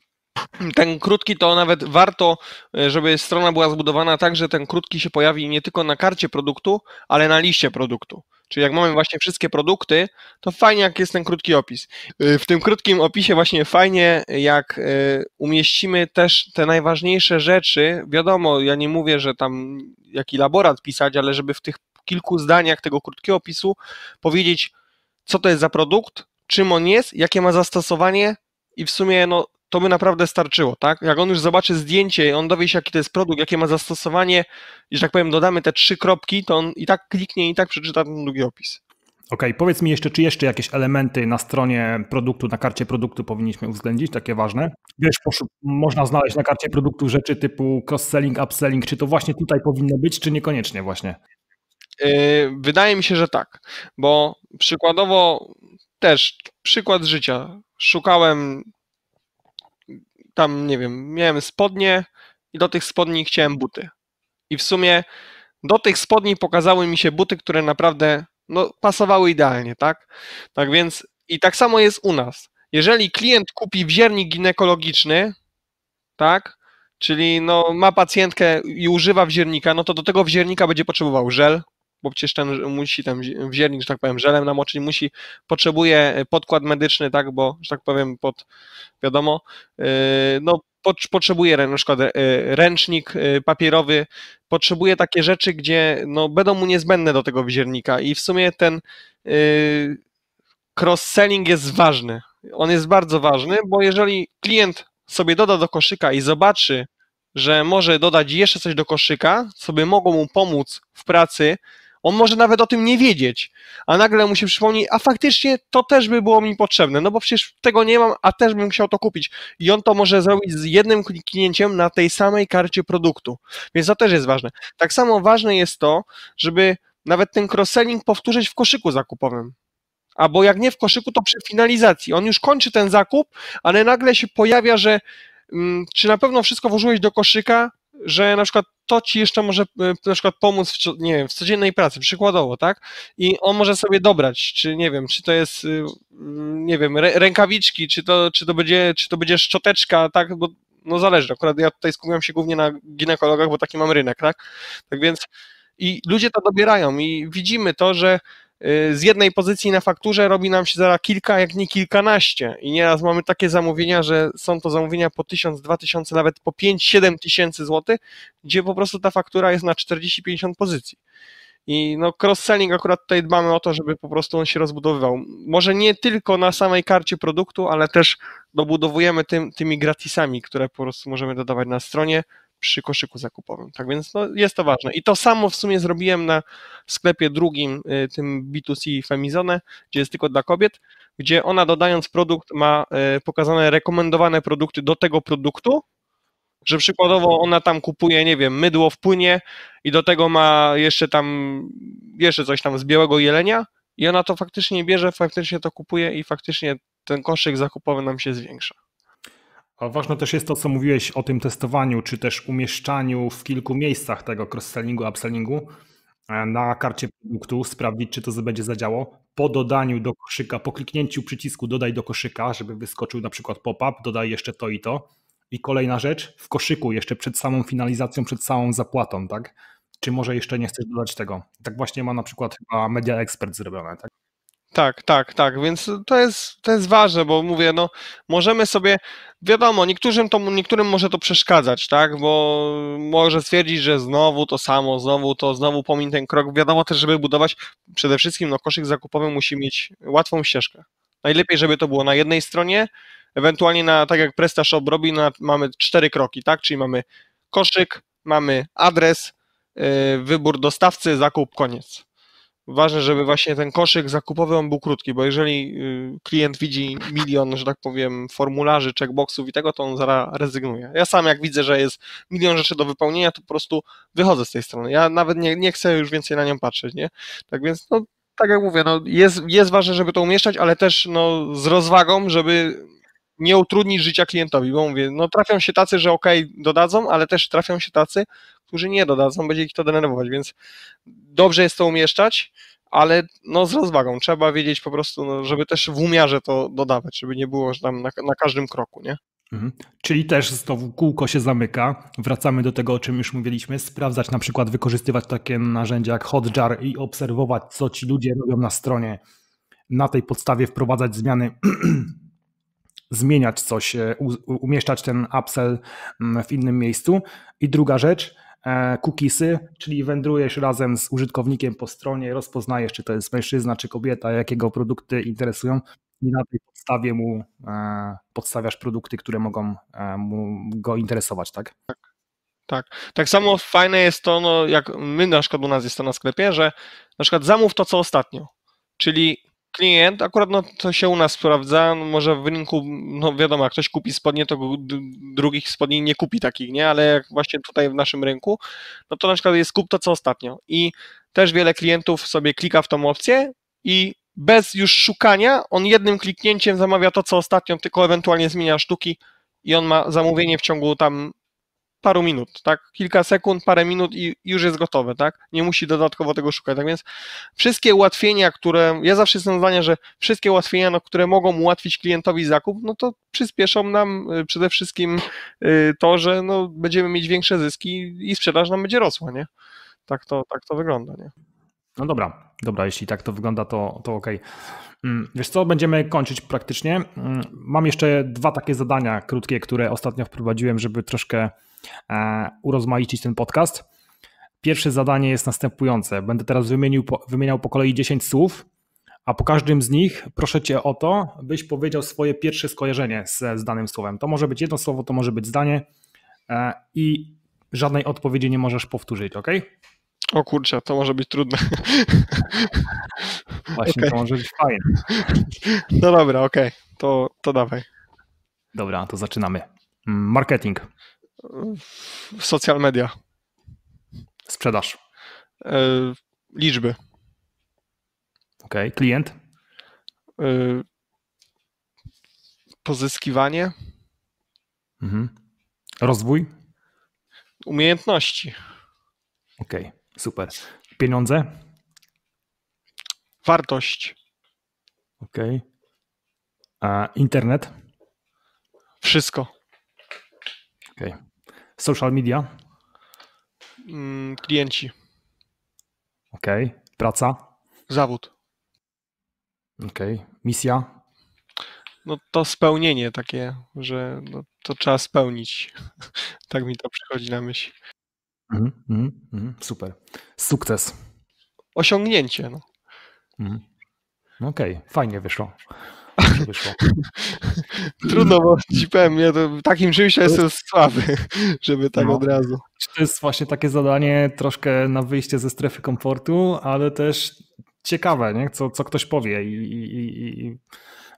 ten krótki to nawet warto, e, żeby strona była zbudowana tak, że ten krótki się pojawi nie tylko na karcie produktu, ale na liście produktu. Czyli jak mamy właśnie wszystkie produkty, to fajnie jak jest ten krótki opis. Y, w tym krótkim opisie właśnie fajnie jak y, umieścimy też te najważniejsze rzeczy. Wiadomo, ja nie mówię, że tam jaki laborat pisać, ale żeby w tych kilku zdaniach tego krótkiego opisu powiedzieć, co to jest za produkt, czym on jest, jakie ma zastosowanie i w sumie no to by naprawdę starczyło, tak? Jak on już zobaczy zdjęcie, on dowie się, jaki to jest produkt, jakie ma zastosowanie, i że tak powiem, dodamy te trzy kropki, to on i tak kliknie i tak przeczyta ten długi opis. Okej, okay, powiedz mi jeszcze, czy jeszcze jakieś elementy na stronie produktu, na karcie produktu powinniśmy uwzględnić, takie ważne? Wiesz, można znaleźć na karcie produktu rzeczy typu cross-selling, upselling, czy to właśnie tutaj powinno być, czy niekoniecznie właśnie? Yy, wydaje mi się, że tak, bo przykładowo też przykład życia. Szukałem tam, nie wiem, miałem spodnie i do tych spodni chciałem buty. I w sumie do tych spodni pokazały mi się buty, które naprawdę no, pasowały idealnie, tak? Tak więc i tak samo jest u nas. Jeżeli klient kupi wziernik ginekologiczny, tak? Czyli no, ma pacjentkę i używa wziernika, no to do tego wziernika będzie potrzebował żel, bo przecież ten musi tam wziernik, że tak powiem, żelem namoczyć, musi, potrzebuje e, podkład medyczny, tak, bo, że tak powiem, pod, wiadomo, e, no, potrzebuje na przykład e, ręcznik papierowy, potrzebuje takie rzeczy, gdzie, no, będą mu niezbędne do tego wziernika i w sumie ten cross-selling jest ważny. On jest bardzo ważny, bo jeżeli klient sobie doda do koszyka i zobaczy, że może dodać jeszcze coś do koszyka, co by mogło mu pomóc w pracy, on może nawet o tym nie wiedzieć, a nagle mu się przypomni, a faktycznie to też by było mi potrzebne, no bo przecież tego nie mam, a też bym chciał to kupić. I on to może zrobić z jednym kliknięciem na tej samej karcie produktu. Więc to też jest ważne. Tak samo ważne jest to, żeby nawet ten cross-selling powtórzyć w koszyku zakupowym. Albo jak nie w koszyku, to przy finalizacji. On już kończy ten zakup, ale nagle się pojawia, że mm, czy na pewno wszystko włożyłeś do koszyka? że na przykład to ci jeszcze może e, na przykład pomóc w, nie wiem, w codziennej pracy, przykładowo, tak? I on może sobie dobrać, czy nie wiem, czy to jest, y, mm, nie wiem, rękawiczki, czy to, czy to, będzie, czy to będzie szczoteczka, tak? Bo no zależy, akurat ja tutaj skupiam się głównie na ginekologach, bo taki mam rynek, tak? Tak więc i ludzie to dobierają i widzimy to, że Y, z jednej pozycji na fakturze robi nam się zaraz kilka, jak nie kilkanaście. I nieraz mamy takie zamówienia, że są to zamówienia po 1000, 2000, nawet po 5, 7 tysięcy złotych, gdzie po prostu ta faktura jest na 40-50 pozycji. I no cross-selling akurat tutaj dbamy o to, żeby po prostu on się rozbudowywał. Może nie tylko na samej karcie produktu, ale też dobudowujemy tym, tymi gratisami, które po prostu możemy dodawać na stronie, przy koszyku zakupowym. Tak więc no, jest to ważne. I to samo w sumie zrobiłem na sklepie drugim, y, tym B2C Femizone, gdzie jest tylko dla kobiet, gdzie ona dodając produkt ma y, pokazane rekomendowane produkty do tego produktu, że przykładowo ona tam kupuje, nie wiem, mydło w płynie i do tego ma jeszcze tam, jeszcze coś tam z białego jelenia i ona to faktycznie bierze, faktycznie to kupuje i faktycznie ten koszyk zakupowy nam się zwiększa. A ważne też jest to, co mówiłeś o tym testowaniu, czy też umieszczaniu w kilku miejscach tego cross-sellingu, upsellingu e, na karcie produktu, sprawdzić, czy to będzie zadziało. Po dodaniu do koszyka, po kliknięciu przycisku dodaj do koszyka, żeby wyskoczył na przykład pop-up, dodaj jeszcze to i to. I kolejna rzecz, w koszyku jeszcze przed samą finalizacją, przed samą zapłatą, tak? Czy może jeszcze nie chcesz dodać tego? Tak właśnie ma na przykład chyba Media Expert zrobione, tak? Tak, tak, tak, więc to jest, to jest ważne, bo mówię, no możemy sobie, wiadomo, niektórym, to, niektórym może to przeszkadzać, tak, bo może stwierdzić, że znowu to samo, znowu to, znowu pomin ten krok, wiadomo też, żeby budować, przede wszystkim no koszyk zakupowy musi mieć łatwą ścieżkę, najlepiej, żeby to było na jednej stronie, ewentualnie na, tak jak PrestaShop robi, na, mamy cztery kroki, tak, czyli mamy koszyk, mamy adres, yy, wybór dostawcy, zakup, koniec ważne, żeby właśnie ten koszyk zakupowy on był krótki, bo jeżeli y, klient widzi milion, że tak powiem, formularzy, checkboxów i tego, to on zaraz rezygnuje. Ja sam jak widzę, że jest milion rzeczy do wypełnienia, to po prostu wychodzę z tej strony. Ja nawet nie, nie chcę już więcej na nią patrzeć, nie? Tak więc, no, tak jak mówię, no, jest, jest ważne, żeby to umieszczać, ale też no, z rozwagą, żeby nie utrudnić życia klientowi, bo mówię, no trafią się tacy, że ok, dodadzą, ale też trafią się tacy, którzy nie dodadzą, będzie ich to denerwować, więc dobrze jest to umieszczać, ale no z rozwagą, trzeba wiedzieć po prostu, no, żeby też w umiarze to dodawać, żeby nie było że tam na, na każdym kroku, nie? Mhm. Czyli też znowu kółko się zamyka. Wracamy do tego, o czym już mówiliśmy. Sprawdzać na przykład, wykorzystywać takie narzędzia jak Hotjar i obserwować, co ci ludzie robią na stronie. Na tej podstawie wprowadzać zmiany (clears throat) zmieniać coś, e, umieszczać ten upsell mm, w innym miejscu. I druga rzecz, e, cookiesy, czyli wędrujesz razem z użytkownikiem po stronie, rozpoznajesz, czy to jest mężczyzna, czy kobieta, jakiego produkty interesują i na tej podstawie mu e, podstawiasz produkty, które mogą go interesować, tak? Tak. Tak. Tak samo fajne jest to, no, jak my na przykład u nas jest to na sklepie, że na przykład zamów to, co ostatnio. Czyli klient, akurat no, to się u nas sprawdza, no, może w rynku, no wiadomo, jak ktoś kupi spodnie, to drugich spodni nie kupi takich, nie, ale jak właśnie tutaj w naszym rynku, no to na przykład jest kup to, co ostatnio i też wiele klientów sobie klika w tą opcję i bez już szukania, on jednym kliknięciem zamawia to, co ostatnio, tylko ewentualnie zmienia sztuki i on ma zamówienie w ciągu tam paru minut, tak? Kilka sekund, parę minut i już jest gotowe, tak? Nie musi dodatkowo tego szukać. Tak więc wszystkie ułatwienia, które. Ja zawsze jestem zdania, że wszystkie ułatwienia, no, które mogą ułatwić klientowi zakup, no to przyspieszą nam y, przede wszystkim y, to, że no, będziemy mieć większe zyski i sprzedaż nam będzie rosła, nie? Tak to, tak to wygląda, nie? No dobra, dobra, jeśli tak to wygląda, to, to ok. Mm, wiesz co, będziemy kończyć praktycznie. Mm, mam jeszcze dwa takie zadania krótkie, które ostatnio wprowadziłem, żeby troszkę E, urozmaicić ten podcast. Pierwsze zadanie jest następujące. Będę teraz wymienił, wymieniał po kolei 10 słów, a po każdym z nich proszę Cię o to, byś powiedział swoje pierwsze skojarzenie z, z danym słowem. To może być jedno słowo, to może być zdanie e, i żadnej odpowiedzi nie możesz powtórzyć, ok? O kurczę, to może być trudne. (laughs) Właśnie, okay. to może być fajne. No dobra, okej, okay. to, to dawaj. Dobra, to zaczynamy. Mm, marketing. Social media. Sprzedaż. E, liczby. Ok, klient. E, pozyskiwanie. Mhm. Rozwój. Umiejętności. Ok, super. Pieniądze. Wartość. Ok. A internet. Wszystko. Okay. Social media? Mm, klienci. Okej. Okay. Praca? Zawód. Okej. Okay. Misja? No to spełnienie takie, że no, to trzeba spełnić. (laughs) tak mi to przychodzi na myśl. Mm, mm, mm, super. Sukces. Osiągnięcie. No. Mhm. Okej, okay. fajnie wyszło. Tak wyszło. Trudno, bo ci powiem, ja to takim czymś ja jestem słaby, (laughs) żeby tak no. od razu. To jest właśnie takie zadanie troszkę na wyjście ze strefy komfortu, ale też ciekawe, nie? Co, co ktoś powie i, i, i, i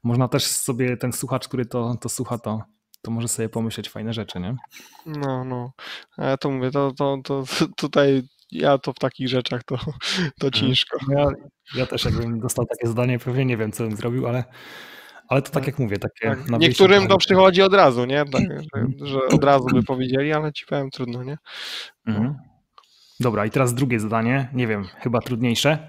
można też sobie ten słuchacz, który to, to słucha, to to może sobie pomyśleć fajne rzeczy, nie? No, no. A ja to mówię, to, to, to (laughs) tutaj ja to w takich rzeczach to, (laughs) to mhm. ciężko. No ja, ja też jakbym dostał takie zadanie, pewnie nie wiem, co bym zrobił, ale, ale to tak mhm. jak mówię, takie... Tak. Niektórym to przychodzi od razu, nie? Tak, tak. że, od razu by powiedzieli, ale ci powiem, trudno, nie? No. Dobra, i teraz drugie zadanie, nie wiem, chyba trudniejsze.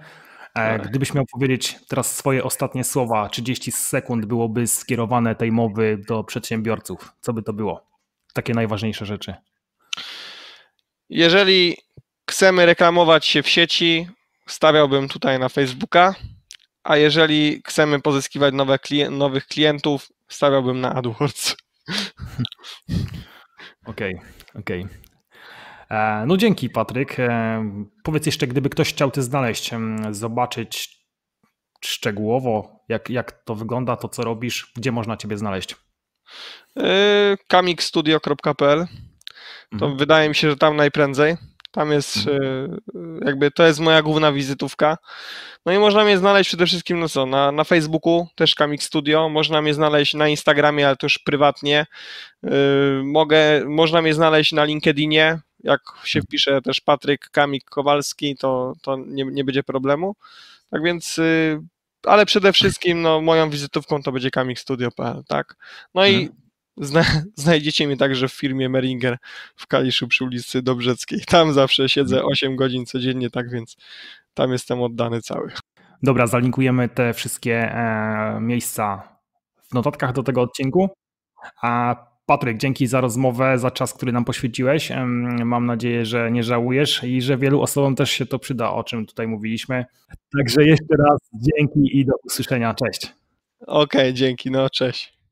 E, tak. Gdybyś miał powiedzieć teraz swoje ostatnie słowa, 30 sekund byłoby skierowane tej mowy do przedsiębiorców. Co by to było? Takie najważniejsze rzeczy. Jeżeli chcemy reklamować się w sieci, stawiałbym tutaj na Facebooka, a jeżeli chcemy pozyskiwać nowe klien nowych klientów, stawiałbym na AdWords. (laughs) Okej, okay, okej. Okay. E, no dzięki Patryk. E, powiedz jeszcze, gdyby ktoś chciał Ty znaleźć, zobaczyć szczegółowo, jak, jak to wygląda, to co robisz, gdzie można Ciebie znaleźć? E, kamikstudio.pl to mhm. wydaje mi się, że tam najprędzej. Tam jest mhm. jakby to jest moja główna wizytówka. No i można mnie znaleźć przede wszystkim no co, na, na Facebooku, też Kamik Studio, można mnie znaleźć na Instagramie, ale to już prywatnie. Mogę, można mnie znaleźć na LinkedInie, jak się mhm. wpisze też Patryk Kamik Kowalski, to, to nie, nie będzie problemu. Tak więc y, ale przede wszystkim no, moją wizytówką to będzie kamikstudio.pl, tak? No i mhm. zna, (laughs) znajdziecie mnie także w firmie Meringer w Kaliszu przy ulicy Dobrzeckiej. Tam zawsze siedzę 8 mhm. godzin codziennie, tak więc tam jestem oddany cały. Dobra, zalinkujemy te wszystkie e, miejsca w notatkach do tego odcinku. A Patryk, dzięki za rozmowę, za czas, który nam poświęciłeś. Mam nadzieję, że nie żałujesz i że wielu osobom też się to przyda, o czym tutaj mówiliśmy. Także jeszcze raz dzięki i do usłyszenia. Cześć. Okej, okay, dzięki, no cześć.